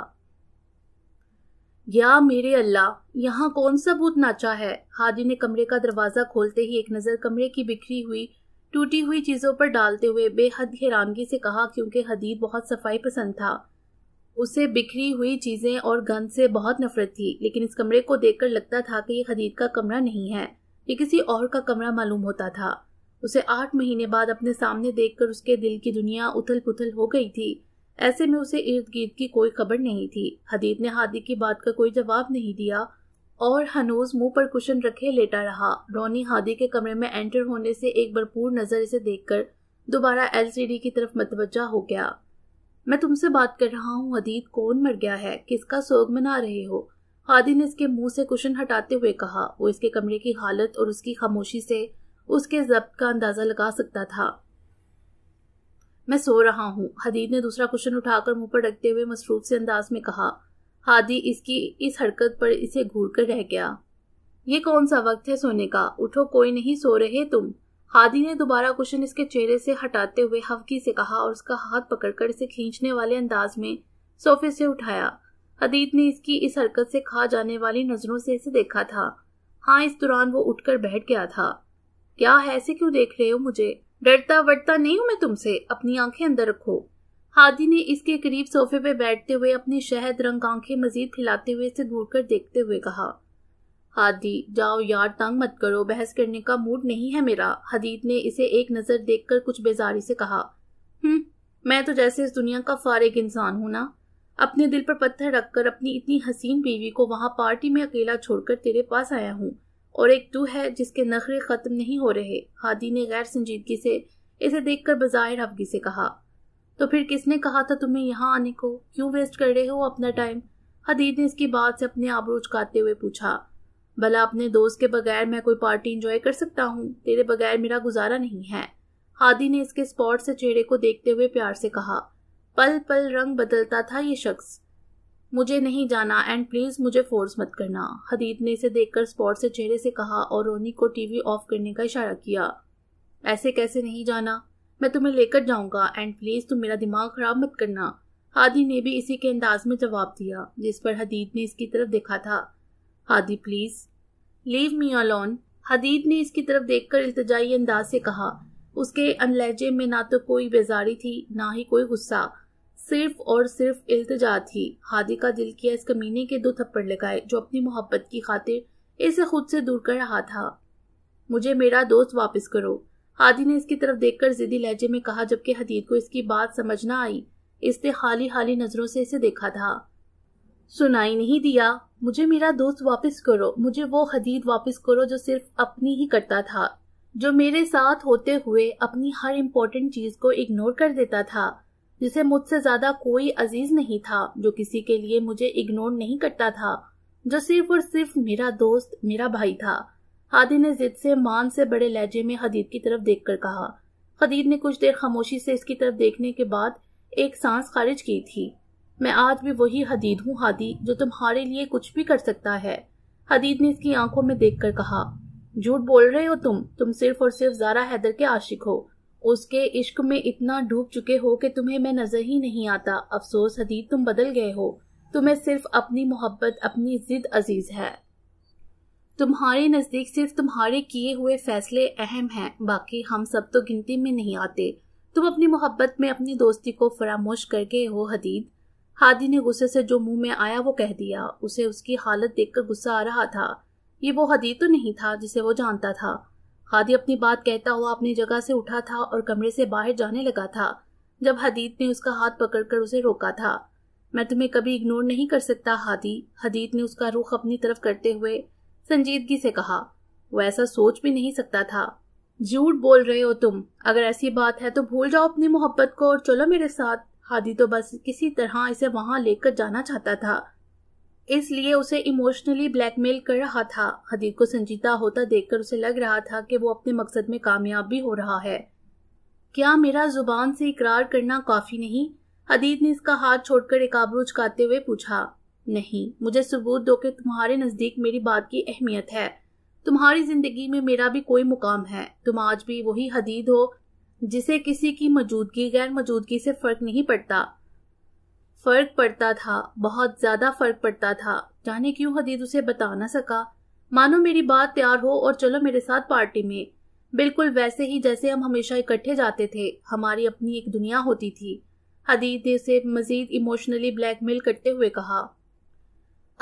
या मेरे अल्लाह यहाँ कौन सा भूत नाचा है हादी ने कमरे का दरवाजा खोलते ही एक नज़र कमरे की बिखरी हुई टूटी हुई चीज़ों पर डालते हुए बेहद हैरानगी से कहा क्योंकि हदीद बहुत सफाई पसंद था उसे बिखरी हुई चीज़ें और गंद से बहुत नफरत थी लेकिन इस कमरे को देखकर लगता था कि ये हदीद का कमरा नहीं है ये किसी और का कमरा मालूम होता था उसे आठ महीने बाद अपने सामने देखकर उसके दिल की दुनिया उथल पुथल हो गई थी ऐसे में उसे इर्द गिर्द की कोई खबर नहीं थी हदीद ने हादी की बात का कोई जवाब नहीं दिया और हनोज मुंह पर कुशन रखे लेटा रहा रोनी हादी के कमरे में एंटर होने से एक भरपूर नजर इसे देखकर दोबारा एलसीडी की तरफ मतवजा हो गया मैं तुमसे बात कर रहा हूँ हदीद कौन मर गया है किसका सोग मना रहे हो हादी ने इसके मुंह से कुशन हटाते हुए कहा वो इसके कमरे की हालत और उसकी खामोशी से उसके जब्त का अंदाजा लगा सकता था मैं सो रहा हूँ हदीद ने दूसरा कुशन उठाकर मुंह पर रखते हुए मसरूफ से अंदाज में कहा हादी इसकी इस हरकत पर इसे घूर कर रह गया ये कौन सा वक्त है सोने का उठो कोई नहीं सो रहे तुम हादी ने दोबारा कुशन इसके चेहरे से हटाते हुए हवकी से कहा और उसका हाथ पकड़कर इसे खींचने वाले अंदाज में सोफे से उठाया हदीद ने इसकी इस हरकत से खा जाने वाली नजरों से इसे देखा था हाँ इस दौरान वो उठकर बैठ गया था क्या है ऐसे क्यों देख रहे हो मुझे डरता वरता नहीं हूं मैं तुमसे अपनी आंखें अंदर रखो हादी ने इसके करीब सोफे पे बैठते हुए अपनी शहद रंग आंखें मजीद फैलाते हुए इसे घूर कर देखते हुए कहा हादी जाओ यार तंग मत करो बहस करने का मूड नहीं है मेरा हदीद ने इसे एक नजर देखकर कुछ बेजारी से कहा हम्म मैं तो जैसे इस दुनिया का फारिग इंसान हूं ना अपने दिल पर पत्थर रखकर अपनी इतनी हसीन बीवी को वहां पार्टी में अकेला छोड़कर तेरे पास आया हूँ और एक टू है जिसके नखरे खत्म नहीं हो रहे हादी ने गैर संजीदगी से इसे देखकर बज़ाहिर हवगी से कहा तो फिर किसने कहा था तुम्हें यहाँ आने को क्यों वेस्ट कर रहे हो अपना टाइम हदीद ने इसकी बात से अपने आबरू चकाते हुए पूछा भला अपने दोस्त के बगैर मैं कोई पार्टी इंजॉय कर सकता हूँ तेरे बगैर मेरा गुजारा नहीं है हादी ने इसके स्पॉट से चेहरे को देखते हुए प्यार से कहा पल पल रंग बदलता था ये शख्स मुझे नहीं जाना एंड प्लीज मुझे फोर्स मत करना हदीद ने इसे देखकर स्पॉट से चेहरे से कहा और रोनी को टीवी ऑफ करने का इशारा किया ऐसे कैसे नहीं जाना मैं तुम्हें लेकर जाऊंगा एंड प्लीज तुम मेरा दिमाग खराब मत करना हादी ने भी इसी के अंदाज में जवाब दिया जिस पर हदीद ने इसकी तरफ देखा था Hadi please leave me alone Hadeed ने इसकी तरफ देखकर इल्तजाई अंदाज से कहा उसके अनलहजे में ना तो कोई बेजारी थी ना ही कोई गुस्सा सिर्फ और सिर्फ इल्तजा थी हादी का दिल किया इस कमीने के दो थप्पड़ लगाए जो अपनी मोहब्बत की खातिर इसे खुद से दूर कर रहा था मुझे मेरा दोस्त वापस करो हादी ने इसकी तरफ देखकर जिदी लहजे में कहा जबकि हदीद को इसकी बात समझ ना आई इसने खाली खाली नजरों से इसे देखा था सुनाई नहीं दिया मुझे मेरा दोस्त वापस करो मुझे वो हदीद वापस करो जो सिर्फ अपनी ही करता था जो मेरे साथ होते हुए अपनी हर इम्पोर्टेंट चीज को इग्नोर कर देता था जिसे मुझसे ज्यादा कोई अजीज नहीं था जो किसी के लिए मुझे इग्नोर नहीं करता था जो सिर्फ और सिर्फ मेरा दोस्त मेरा भाई था हादी ने जिद से मान से बड़े लहजे में हदीद की तरफ देख कहा हदीद ने कुछ देर खामोशी से इसकी तरफ देखने के बाद एक सांस खारिज की थी मैं आज भी वही हदीद हूँ हादी जो तुम्हारे लिए कुछ भी कर सकता है हदीद ने इसकी आंखों में देखकर कहा झूठ बोल रहे हो तुम तुम सिर्फ और सिर्फ जारा हैदर के आशिक हो उसके इश्क में इतना डूब चुके हो कि तुम्हें मैं नजर ही नहीं आता अफसोस हदीद तुम बदल गए हो तुम्हें सिर्फ अपनी मोहब्बत अपनी जिद अजीज है तुम्हारे नजदीक सिर्फ तुम्हारे किए हुए फैसले अहम हैं बाकी हम सब तो गिनती में नहीं आते तुम अपनी मोहब्बत में अपनी दोस्ती को फरामोश कर गए हो हदीद हादी ने गुस्से से जो मुंह में आया वो कह दिया उसे उसकी हालत देखकर गुस्सा आ रहा था ये वो हदीद तो नहीं था जिसे वो जानता था हादी अपनी बात कहता हुआ अपनी जगह से उठा था और कमरे से बाहर जाने लगा था जब हदीत ने उसका हाथ पकड़कर उसे रोका था मैं तुम्हें कभी इग्नोर नहीं कर सकता हादी हदीत ने उसका रुख अपनी तरफ करते हुए संजीदगी से कहा वो ऐसा सोच भी नहीं सकता था झूठ बोल रहे हो तुम अगर ऐसी बात है तो भूल जाओ अपनी मोहब्बत को और चलो मेरे साथ हादी तो बस किसी तरह इसे वहां लेकर जाना चाहता था इसलिए उसे इमोशनली ब्लैकमेल कर रहा था हदीर को संजीदा होता देखकर उसे लग रहा था कि वो अपने मकसद में कामयाब भी हो रहा है क्या मेरा जुबान से इकरार करना काफी नहीं हदीद ने इसका हाथ छोड़कर एक आबरू चुकाते हुए पूछा नहीं मुझे सबूत दो कि तुम्हारे नजदीक मेरी बात की अहमियत है तुम्हारी जिंदगी में मेरा भी कोई मुकाम है तुम आज भी वही हदीद हो जिसे किसी की मौजूदगी गैर मौजूदगी से फर्क नहीं पड़ता फर्क पड़ता था बहुत ज्यादा फर्क पड़ता था जाने क्यों हदीद उसे बता ना सका मानो मेरी बात तैयार हो और चलो मेरे साथ पार्टी में बिल्कुल वैसे ही जैसे हम हमेशा इकट्ठे जाते थे हमारी अपनी एक दुनिया होती थी हदीद ने उसे मजीद इमोशनली ब्लैकमेल करते हुए कहा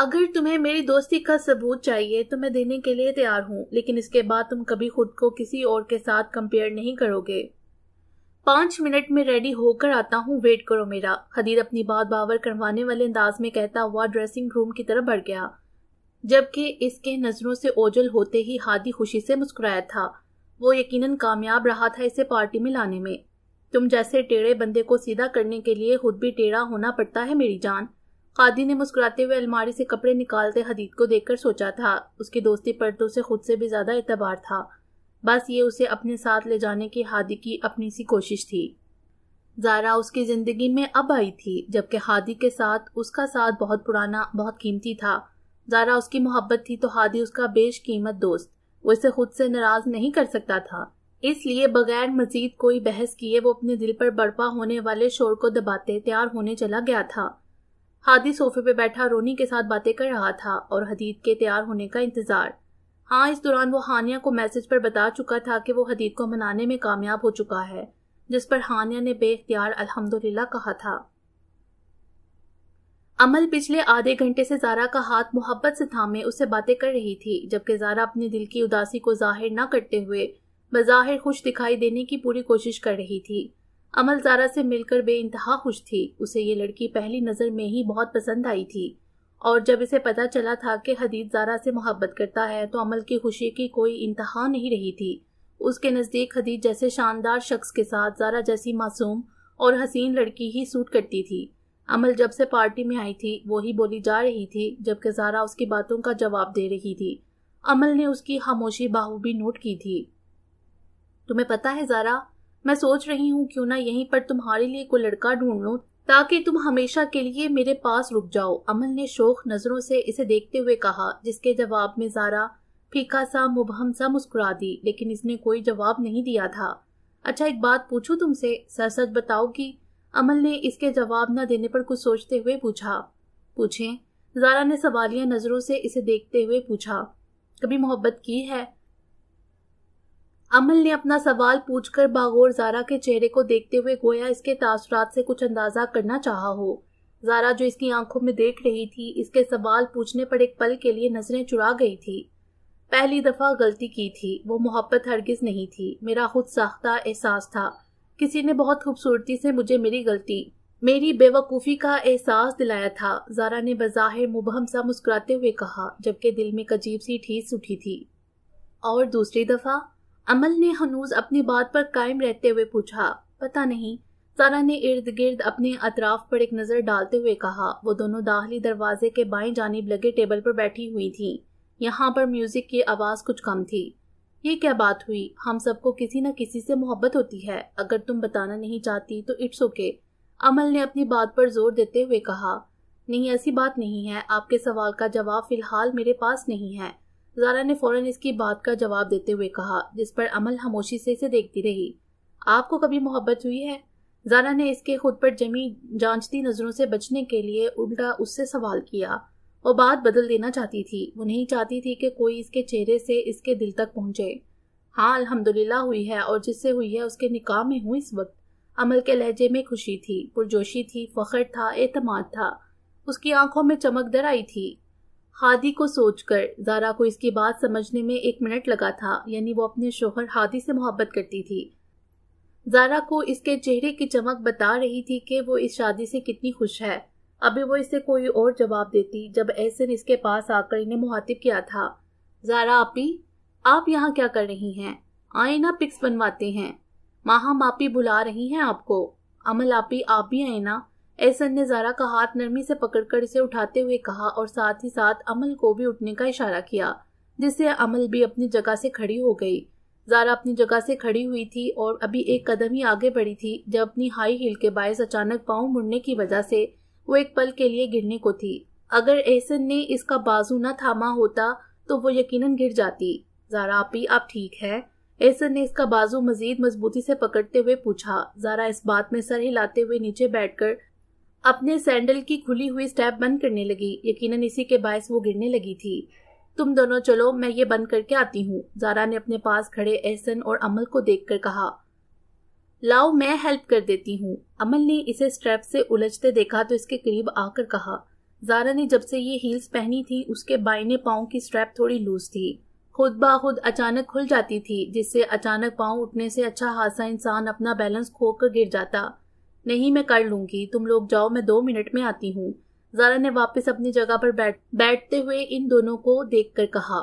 अगर तुम्हें मेरी दोस्ती का सबूत चाहिए तो मैं देने के लिए तैयार हूँ लेकिन इसके बाद तुम कभी खुद को किसी और के साथ कंपेयर नहीं करोगे पाँच मिनट में रेडी होकर आता हूँ वेट करो मेरा हदीद अपनी बात बावर करवाने वाले अंदाज में कहता हुआ ड्रेसिंग रूम की तरफ बढ़ गया जबकि इसके नजरों से ओझल होते ही हादी खुशी से मुस्कुराया था वो यकीनन कामयाब रहा था इसे पार्टी में लाने में तुम जैसे टेढ़े बंदे को सीधा करने के लिए खुद भी टेढ़ा होना पड़ता है मेरी जान खादी ने मुस्कुराते हुए अलमारी से कपड़े निकालते हदीद को देखकर सोचा था उसकी दोस्ती पर तो उसे खुद से भी ज्यादा एतबार था बस ये उसे अपने साथ ले जाने की हादी की अपनी सी कोशिश थी जारा उसकी जिंदगी में अब आई थी जबकि हादी के साथ उसका साथ बहुत पुराना बहुत कीमती था जारा उसकी मोहब्बत थी तो हादी उसका बेश कीमत दोस्त वो इसे खुद से नाराज नहीं कर सकता था इसलिए बगैर मजीद कोई बहस किए वो अपने दिल पर बर्पा होने वाले शोर को दबाते तैयार होने चला गया था हादी सोफे पे बैठा रोनी के साथ बातें कर रहा था और हदीद के तैयार होने का इंतजार हाँ इस दौरान वो हानिया को मैसेज पर बता चुका था कि वो हदीद को मनाने में कामयाब हो चुका है जिस पर हानिया ने बेख्तियार अल्हम्दुलिल्लाह कहा था अमल पिछले आधे घंटे से जारा का हाथ मोहब्बत से थामे उसे बातें कर रही थी जबकि जारा अपने दिल की उदासी को जाहिर न करते हुए बज़ाहिर खुश दिखाई देने की पूरी कोशिश कर रही थी अमल जारा से मिलकर बे इंतहा खुश थी उसे ये लड़की पहली नज़र में ही बहुत पसंद आई थी और जब इसे पता चला था कि हदीद जारा से मोहब्बत करता है तो अमल की खुशी की कोई इंतहा नहीं रही थी उसके नज़दीक हदीद जैसे शानदार शख्स के साथ जारा जैसी मासूम और हसीन लड़की ही सूट करती थी अमल जब से पार्टी में आई थी वो ही बोली जा रही थी जबकि जारा उसकी बातों का जवाब दे रही थी अमल ने उसकी खामोशी बाहूबी नोट की थी तुम्हें पता है जारा मैं सोच रही हूँ क्यों ना यहीं पर तुम्हारे लिए कोई लड़का ढूंढ लूँ ताकि तुम हमेशा के लिए मेरे पास रुक जाओ अमल ने शोक नजरों से इसे देखते हुए कहा जिसके जवाब में जारा फीका सा मुबहम सा मुस्कुरा दी लेकिन इसने कोई जवाब नहीं दिया था अच्छा एक बात पूछू तुमसे सर सच बताओ कि अमल ने इसके जवाब न देने पर कुछ सोचते हुए पूछा पूछें जारा ने सवालिया नजरों से इसे देखते हुए पूछा कभी मोहब्बत की है अमल ने अपना सवाल पूछकर बागोर जारा के चेहरे को देखते हुए गोया इसके तासरात से कुछ अंदाजा करना चाहा हो जारा जो इसकी आंखों में देख रही थी इसके सवाल पूछने पर एक पल के लिए नजरें चुरा गई थी पहली दफा गलती की थी वो मोहब्बत हरगिज नहीं थी मेरा खुद साख्ता एहसास था किसी ने बहुत खूबसूरती से मुझे मेरी गलती मेरी बेवकूफ़ी का एहसास दिलाया था जारा ने बज़ाहिर मुबहम सा मुस्कुराते हुए कहा जबकि दिल में एक अजीब सी ठीस उठी थी और दूसरी दफ़ा अमल ने हनूज अपनी बात पर कायम रहते हुए पूछा पता नहीं सारा ने इर्द गिर्द अपने अतराफ पर एक नजर डालते हुए कहा वो दोनों दाहली दरवाजे के बाएं जानब लगे टेबल पर बैठी हुई थी यहाँ पर म्यूजिक की आवाज कुछ कम थी ये क्या बात हुई हम सबको किसी न किसी से मोहब्बत होती है अगर तुम बताना नहीं चाहती तो इट्स ओके okay। अमल ने अपनी बात पर जोर देते हुए कहा नहीं ऐसी बात नहीं है आपके सवाल का जवाब फिलहाल मेरे पास नहीं है जारा ने फौरन इसकी बात का जवाब देते हुए कहा जिस पर अमल खामोशी से इसे देखती रही आपको कभी मोहब्बत हुई है जारा ने इसके खुद पर जमी जांचती नजरों से बचने के लिए उल्टा उससे सवाल किया वो बात बदल देना चाहती थी वो नहीं चाहती थी कि कोई इसके चेहरे से इसके दिल तक पहुंचे हाँ अल्हम्दुलिल्लाह हुई है और जिससे हुई है उसके निकाह में हूँ इस वक्त अमल के लहजे में खुशी थी पुरजोशी थी फखर था एतमाद था उसकी आंखों में चमक दर आई थी हादी को सोचकर जारा को इसकी बात समझने में एक मिनट लगा था यानी वो अपने शोहर हादी से मोहब्बत करती थी जारा को इसके चेहरे की चमक बता रही थी कि वो इस शादी से कितनी खुश है अभी वो इसे कोई और जवाब देती जब एहसन इसके पास आकर इन्हें मुहातिब किया था जारा आपी आप यहाँ क्या कर रही हैं आए ना पिक्स बनवाते हैं माह मापी बुला रही हैं आपको अमल आपी आप भी आए ना एसन ने जारा का हाथ नरमी से पकड़कर इसे उठाते हुए कहा और साथ ही साथ अमल को भी उठने का इशारा किया जिससे अमल भी अपनी जगह से खड़ी हो गई जारा अपनी जगह से खड़ी हुई थी और अभी एक कदम ही आगे बढ़ी थी जब अपनी हाई हील के बायस अचानक पाँव मुड़ने की वजह से वो एक पल के लिए गिरने को थी अगर एहसन ने इसका बाजू न थामा होता तो वो यकीनन गिर जाती जारा आपी आप ठीक है एसन ने इसका बाजू मजीद मजबूती से पकड़ते हुए पूछा जारा इस बात में सर हिलाते हुए नीचे बैठकर अपने सैंडल की खुली हुई स्टैप बंद करने लगी यकीनन इसी के बायस वो गिरने लगी थी तुम दोनों चलो मैं ये बंद करके आती हूँ जारा ने अपने पास खड़े एहसन और अमल को कर कहा लाओ मैं हेल्प कर देती हूँ अमल ने इसे स्ट्रैप से उलझते देखा तो इसके करीब आकर कहा जारा ने जब से ये हील्स पहनी थी उसके बाइने पाओ की स्ट्रैप थोड़ी लूज थी खुद बाखुद अचानक खुल जाती थी जिससे अचानक पाँव उठने से अच्छा हादसा इंसान अपना बैलेंस खोकर गिर जाता नहीं मैं कर लूंगी तुम लोग जाओ मैं दो मिनट में आती हूँ जारा ने वापस अपनी जगह पर बैठ बैठते हुए इन दोनों को देख कर कहा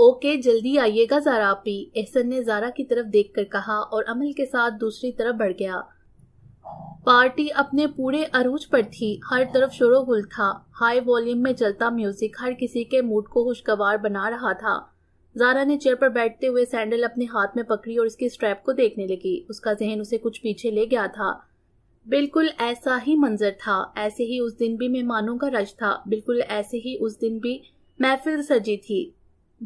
ओके जल्दी आइएगा जारा आपी एहसन ने जारा की तरफ देख कर कहा और अमल के साथ दूसरी तरफ बढ़ गया पार्टी अपने पूरे अरूज पर थी हर तरफ शोरोगुल था हाई वॉल्यूम में चलता म्यूजिक हर किसी के मूड को खुशगवार बना रहा था जारा ने चेयर पर बैठते हुए सैंडल अपने हाथ में पकड़ी और उसकी स्ट्रैप को देखने लगी उसका जहन उसे कुछ पीछे ले गया था बिल्कुल ऐसा ही मंजर था ऐसे ही उस दिन भी मेहमानों का रश था बिल्कुल ऐसे ही उस दिन भी महफिल सजी थी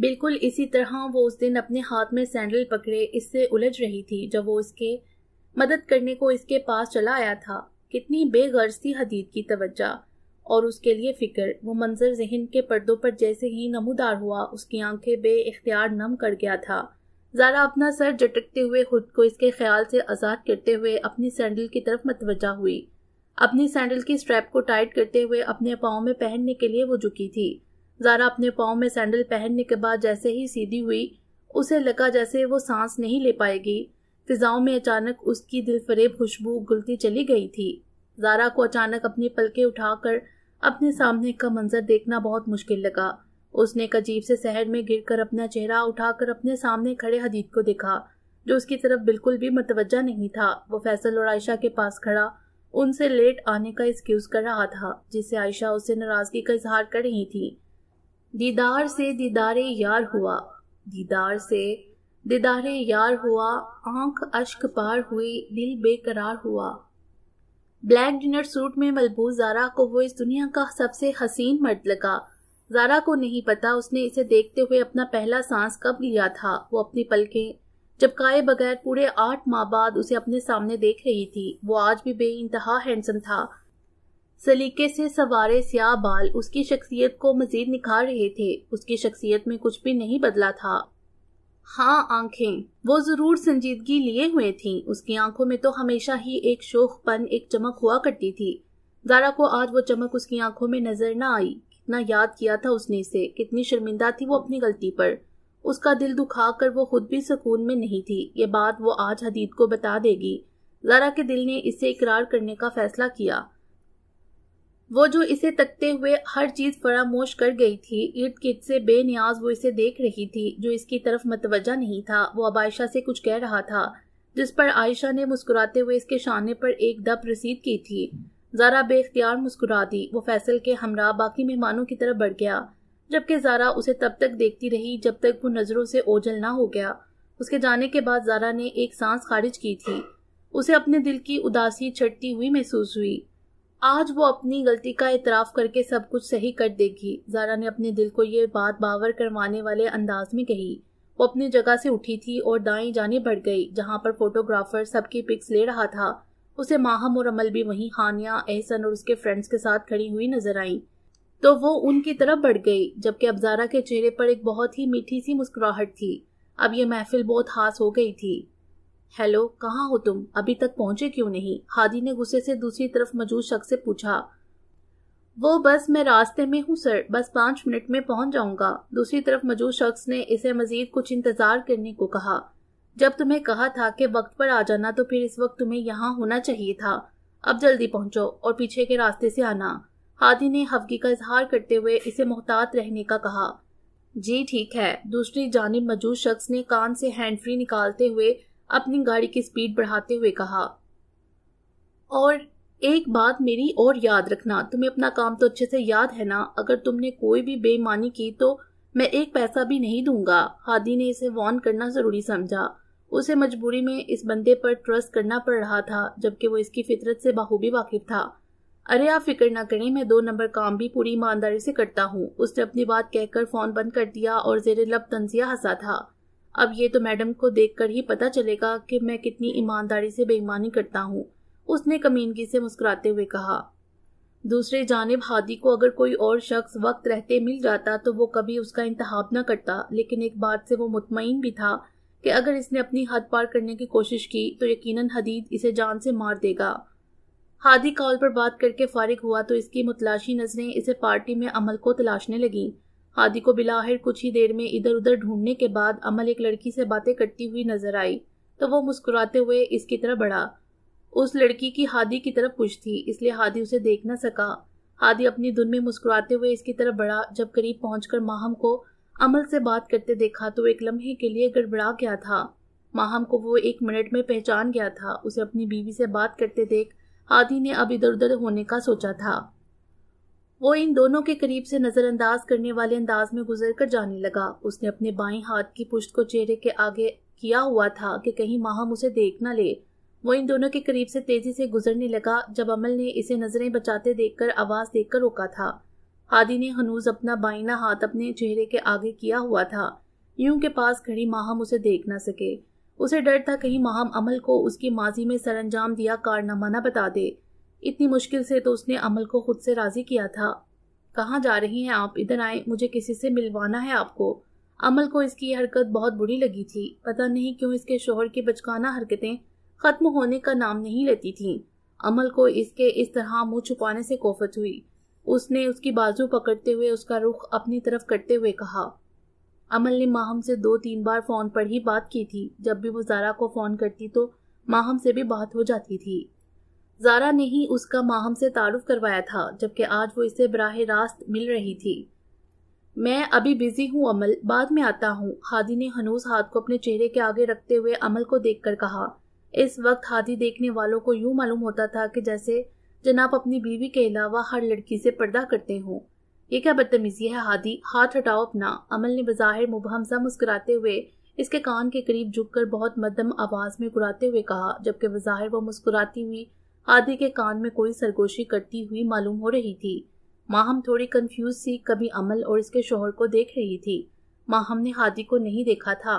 बिल्कुल इसी तरह वो उस दिन अपने हाथ में सैंडल पकड़े इससे उलझ रही थी जब वो इसके मदद करने को इसके पास चला आया था कितनी बेगर्ज थी हदीद की तवज्जा और उसके लिए फिक्र वो मंजर जहन के पर्दों पर जैसे ही नमोदार हुआ उसकी आंखें बे इख्तियार नम कर गया था ज़ारा अपना सर झटकते हुए खुद को इसके ख्याल से आज़ाद करते हुए अपनी सैंडल की तरफ मतवजा हुई अपनी सैंडल की स्ट्रैप को टाइट करते हुए अपने पाँव में पहनने के लिए वो झुकी थी ज़ारा अपने पाँव में सैंडल पहनने के बाद जैसे ही सीधी हुई उसे लगा जैसे वो सांस नहीं ले पाएगी फिजाओं में अचानक उसकी दिलफरेब खुशबू गुलती चली गई थी ज़ारा को अचानक अपनी पलकें उठाकर अपने सामने का मंजर देखना बहुत मुश्किल लगा उसने कजीब से शहर में गिरकर अपना चेहरा उठाकर अपने सामने खड़े हदीद को देखा जो उसकी तरफ बिल्कुल भी मतवजा नहीं था वो फैसल और आयशा के पास खड़ा उनसे लेट आने का एक्सक्यूज कर रहा था जिससे आयशा उससे नाराजगी का इजहार कर रही थी दीदार से दीदारे यार हुआ दीदार से दीदारे यार हुआ आंख अश्क पार हुई दिल बेकरार हुआ ब्लैक डिनर सूट में मलबूज जारा को वो इस दुनिया का सबसे हसीन मर्द लगा जारा को नहीं पता उसने इसे देखते हुए अपना पहला सांस कब लिया था वो अपनी पलकें जब काए बगैर पूरे आठ माह बाद उसे अपने सामने देख रही थी वो आज भी बे इंतहा हैंडसम था सलीके से सवारे स्याह बाल उसकी शख्सियत को मजीद निखार रहे थे उसकी शख्सियत में कुछ भी नहीं बदला था हाँ आंखें वो जरूर संजीदगी लिए हुए थीं उसकी आंखों में तो हमेशा ही एक शोखपन एक चमक हुआ करती थी जारा को आज वो चमक उसकी आंखों में नजर न आई कितना याद किया था उसने इसे कितनी शर्मिंदा थी वो अपनी गलती पर उसका दिल दुखा कर वो खुद भी सुकून में नहीं थी ये बात वो आज हदीद को बता देगी लारा के दिल ने इसे इकरार करने का फैसला किया वो जो इसे तकते हुए हर चीज फरामोश कर गई थी इर्द गिर्द से बेनियाज वो इसे देख रही थी जो इसकी तरफ मतवजा नहीं था वो अब आयशा से कुछ कह रहा था जिस पर आयशा ने मुस्कुराते हुए इसके शाने पर एक दब रसीद की थी जारा बेख्तियार मुस्कुरा दी वो फैसल के हमरा बाकी मेहमानों की तरफ बढ़ गया जबकि जारा उसे तब तक देखती रही जब तक वो नजरों से ओझल ना हो गया उसके जाने के बाद जारा ने एक सांस खारिज की थी उसे अपने दिल की उदासी छटती हुई महसूस हुई आज वो अपनी गलती का इतराफ करके सब कुछ सही कर देगी जारा ने अपने दिल को ये बात बावर करवाने वाले अंदाज में कही वो अपनी जगह से उठी थी और दाएं जाने बढ़ गई जहां पर फोटोग्राफर सबकी पिक्स ले रहा था उसे माहम और अमल भी वहीं हानिया एहसन और उसके फ्रेंड्स के साथ खड़ी हुई नजर आई तो वो उनकी तरफ बढ़ गई जबकि अबजारा के चेहरे पर एक बहुत ही मीठी सी मुस्कुराहट थी अब ये महफिल बहुत खास हो गई थी हेलो कहाँ हो तुम अभी तक पहुंचे क्यों नहीं हादी ने गुस्से से दूसरी तरफ मौजूद शख्स से पूछा वो बस मैं रास्ते में हूँ सर बस पांच मिनट में पहुंच जाऊंगा दूसरी तरफ मौजूद शख्स ने इसे मजीद कुछ इंतजार करने को कहा जब तुम्हें कहा था कि वक्त पर आ जाना तो फिर इस वक्त तुम्हें यहाँ होना चाहिए था अब जल्दी पहुंचो और पीछे के रास्ते से आना हादी ने हफगी का इजहार करते हुए इसे मोहतात रहने का कहा जी ठीक है दूसरी जानब मौजूद शख्स ने कान से हैंड फ्री निकालते हुए अपनी गाड़ी की स्पीड बढ़ाते हुए कहा और एक बात मेरी और याद रखना तुम्हें अपना काम तो अच्छे से याद है ना अगर तुमने कोई भी बेईमानी की तो मैं एक पैसा भी नहीं दूंगा हादी ने इसे वॉर्न करना जरूरी समझा उसे मजबूरी में इस बंदे पर ट्रस्ट करना पड़ रहा था जबकि वो इसकी फितरत से बाखूबी वाकिफ था अरे आप फिक्र ना करें मैं दो नंबर काम भी पूरी ईमानदारी से करता हूँ उसने अपनी बात कहकर फोन बंद कर दिया और जेर लब तंजिया हंसा था अब ये तो मैडम को देखकर ही पता चलेगा कि मैं कितनी ईमानदारी से बेईमानी करता हूँ उसने कमीनगी से मुस्कुराते हुए कहा दूसरे जानब हादी को अगर कोई और शख्स वक्त रहते मिल जाता तो वो कभी उसका इंतहाब न करता लेकिन एक बात से वो मुतमिन भी था कि अगर इसने अपनी हद पार करने की कोशिश की तो यकीनन हदीद इसे जान से मार देगा हादी कॉल पर बात करके फारिग हुआ तो इसकी मुतलाशी नजरें इसे पार्टी में अमल को तलाशने लगी हादी को बिलाहिर कुछ ही देर में इधर उधर ढूंढने के बाद अमल एक लड़की से बातें करती हुई नजर आई तो वो मुस्कुराते हुए इसकी तरफ बढ़ा उस लड़की की हादी की तरफ कुछ थी इसलिए हादी उसे देख ना सका हादी अपनी धुन में मुस्कुराते हुए इसकी तरफ बढ़ा जब करीब पहुंचकर माहम को अमल से बात करते देखा तो एक लम्हे के लिए गड़बड़ा गया था माहम को वो एक मिनट में पहचान गया था उसे अपनी बीवी से बात करते देख हादी ने अब इधर उधर होने का सोचा था वो इन दोनों के करीब से नजरअंदाज करने वाले अंदाज में गुजर कर जाने लगा उसने अपने बाएं हाथ की पुष्ट को चेहरे के आगे किया हुआ था कि कहीं माहम उसे देख ना ले वो इन दोनों के करीब से तेजी से गुजरने लगा जब अमल ने इसे नजरें बचाते देखकर आवाज देखकर रोका था हादी ने हनूज अपना बाइना हाथ अपने चेहरे के आगे किया हुआ था यूं के पास खड़ी माहम उसे देख ना सके उसे डर था कहीं माहम अमल को उसकी माजी में सरंजाम दिया कारनामा ना बता दे इतनी मुश्किल से तो उसने अमल को खुद से राजी किया था कहाँ जा रही हैं आप इधर आए मुझे किसी से मिलवाना है आपको अमल को इसकी हरकत बहुत बुरी लगी थी पता नहीं क्यों इसके शोहर की बचकाना हरकतें खत्म होने का नाम नहीं लेती थीं। अमल को इसके इस तरह मुंह छुपाने से कोफत हुई उसने उसकी बाजू पकड़ते हुए उसका रुख अपनी तरफ करते हुए कहा अमल ने माहम से दो तीन बार फोन पर ही बात की थी जब भी वो जारा को फोन करती तो माहम से भी बात हो जाती थी जारा ने ही उसका माहम से तारुफ करवाया था जबकि आज वो इसे बराह रास्त मिल रही थी मैं अभी बिजी हूँ अमल बाद में आता हूँ हादी ने हनूस हाथ को अपने चेहरे के आगे रखते हुए अमल को देखकर कहा इस वक्त हादी देखने वालों को यूं मालूम होता था कि जैसे जनाब अपनी बीवी के अलावा हर लड़की से पर्दा करते हों ये क्या बदतमीजी है हादी हाथ हटाओ अपना अमल ने बज़ाहिर मुबहम सा मुस्कुराते हुए इसके कान के करीब झुककर बहुत मद्दम आवाज़ में गुराते हुए कहा जबकि बज़ाहिर वो मुस्कुराती हुई हादी के कान में कोई सरगोशी करती हुई मालूम हो रही थी माहम थोड़ी कंफ्यूज सी कभी अमल और इसके शोहर को देख रही थी माहम ने हादी को नहीं देखा था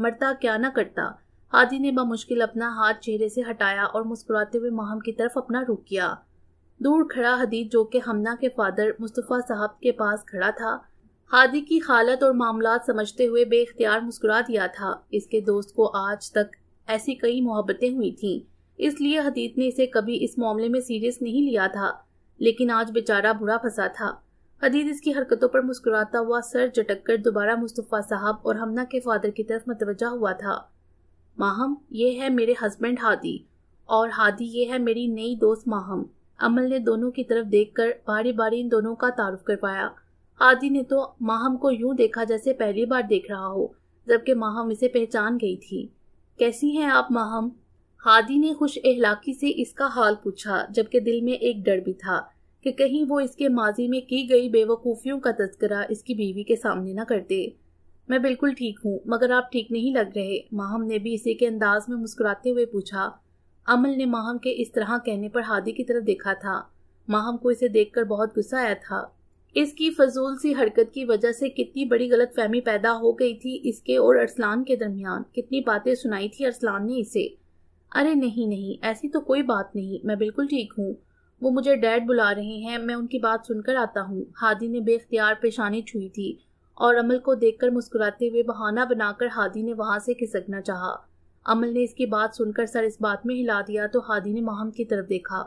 मरता क्या ना करता हादी ने बमुश्किल अपना हाथ चेहरे से हटाया और मुस्कुराते हुए माहम की तरफ अपना रुख किया दूर खड़ा हदीद जो कि हमना के फादर मुस्तफ़ा साहब के पास खड़ा था हादी की हालत और मामला समझते हुए बेख्तियार मुस्कुरा दिया था इसके दोस्त को आज तक ऐसी कई मोहब्बतें हुई थीं इसलिए हदीत ने इसे कभी इस मामले में सीरियस नहीं लिया था लेकिन आज बेचारा बुरा फंसा था हदीद इसकी हरकतों पर मुस्कुराता हुआ सर झटक कर दोबारा मुस्तफ़ा साहब और हमना के फादर की तरफ मतवजा हुआ था माहम ये है मेरे हस्बैंड हादी और हादी ये है मेरी नई दोस्त माहम अमल ने दोनों की तरफ देखकर बारी बारी इन दोनों का तारुफ कर पाया हादी ने तो माहम को यूं देखा जैसे पहली बार देख रहा हो जबकि माहम इसे पहचान गई थी कैसी हैं आप माहम हादी ने खुश अहलाकी से इसका हाल पूछा जबकि दिल में एक डर भी था कि कहीं वो इसके माजी में की गई बेवकूफ़ियों का तस्करा इसकी बीवी के सामने न करते मैं बिल्कुल ठीक हूँ मगर आप ठीक नहीं लग रहे माहम ने भी इसी के अंदाज में मुस्कुराते हुए पूछा अमल ने माहम के इस तरह कहने पर हादी की तरफ देखा था माहम को इसे देखकर बहुत गुस्सा आया था इसकी फजूल सी हरकत की वजह से कितनी बड़ी गलत फहमी पैदा हो गई थी इसके और अरसलान के दरमियान कितनी बातें सुनाई थी अरसलान ने इसे अरे नहीं नहीं ऐसी तो कोई बात नहीं मैं बिल्कुल ठीक हूँ वो मुझे डैड बुला रहे हैं मैं उनकी बात सुनकर आता हूँ हादी ने बेख्तियार पेशानी छुई थी और अमल को देखकर मुस्कुराते हुए बहाना बनाकर हादी ने वहां से खिसकना चाहा अमल ने इसकी बात सुनकर सर इस बात में हिला दिया तो हादी ने माहम की तरफ देखा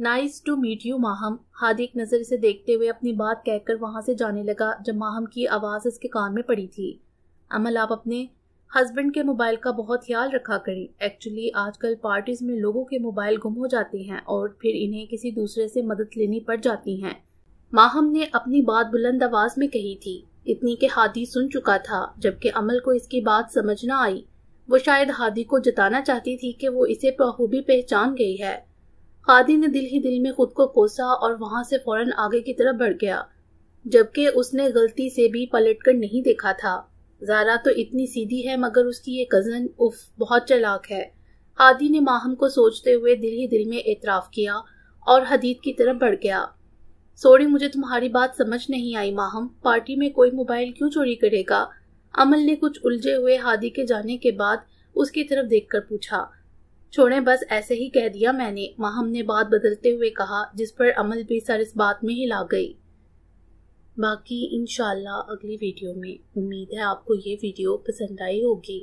nice to meet you Maham Hadi एक नज़र से देखते हुए अपनी बात कहकर वहां से जाने लगा जब माहम की आवाज़ इसके कान में पड़ी थी अमल आप अपने हस्बैंड के मोबाइल का बहुत ख्याल रखा करें एक्चुअली आजकल पार्टीज में लोगों के मोबाइल गुम हो जाते हैं और फिर इन्हें किसी दूसरे से मदद लेनी पड़ जाती हैं माहम ने अपनी बात बुलंद आवाज में कही थी इतनी के हादी सुन चुका था जबकि अमल को इसकी बात समझ ना आई वो शायद हादी को जताना चाहती थी कि वो इसे बखूबी पहचान गई है हादी ने दिल ही दिल में खुद को कोसा और वहां से फौरन आगे की तरफ बढ़ गया जबकि उसने गलती से भी पलटकर नहीं देखा था जारा तो इतनी सीधी है मगर उसकी ये कजन उफ बहुत चलाक है हादी ने माहम को सोचते हुए दिल ही दिल में एतराफ़ किया और हदीद की तरफ बढ़ गया सॉरी मुझे तुम्हारी बात समझ नहीं आई माहम पार्टी में कोई मोबाइल क्यों चोरी करेगा अमल ने कुछ उलझे हुए हादी के जाने के बाद उसकी तरफ देखकर पूछा छोड़े बस ऐसे ही कह दिया मैंने माहम ने बात बदलते हुए कहा जिस पर अमल भी सर इस बात में हिला गई बाकी इनशाला अगली वीडियो में उम्मीद है आपको ये वीडियो पसंद आई होगी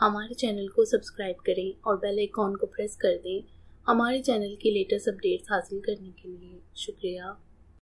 हमारे चैनल को सब्सक्राइब करें और बेल आइकॉन को प्रेस कर दें हमारे चैनल की लेटेस्ट अपडेट्स हासिल करने के लिए शुक्रिया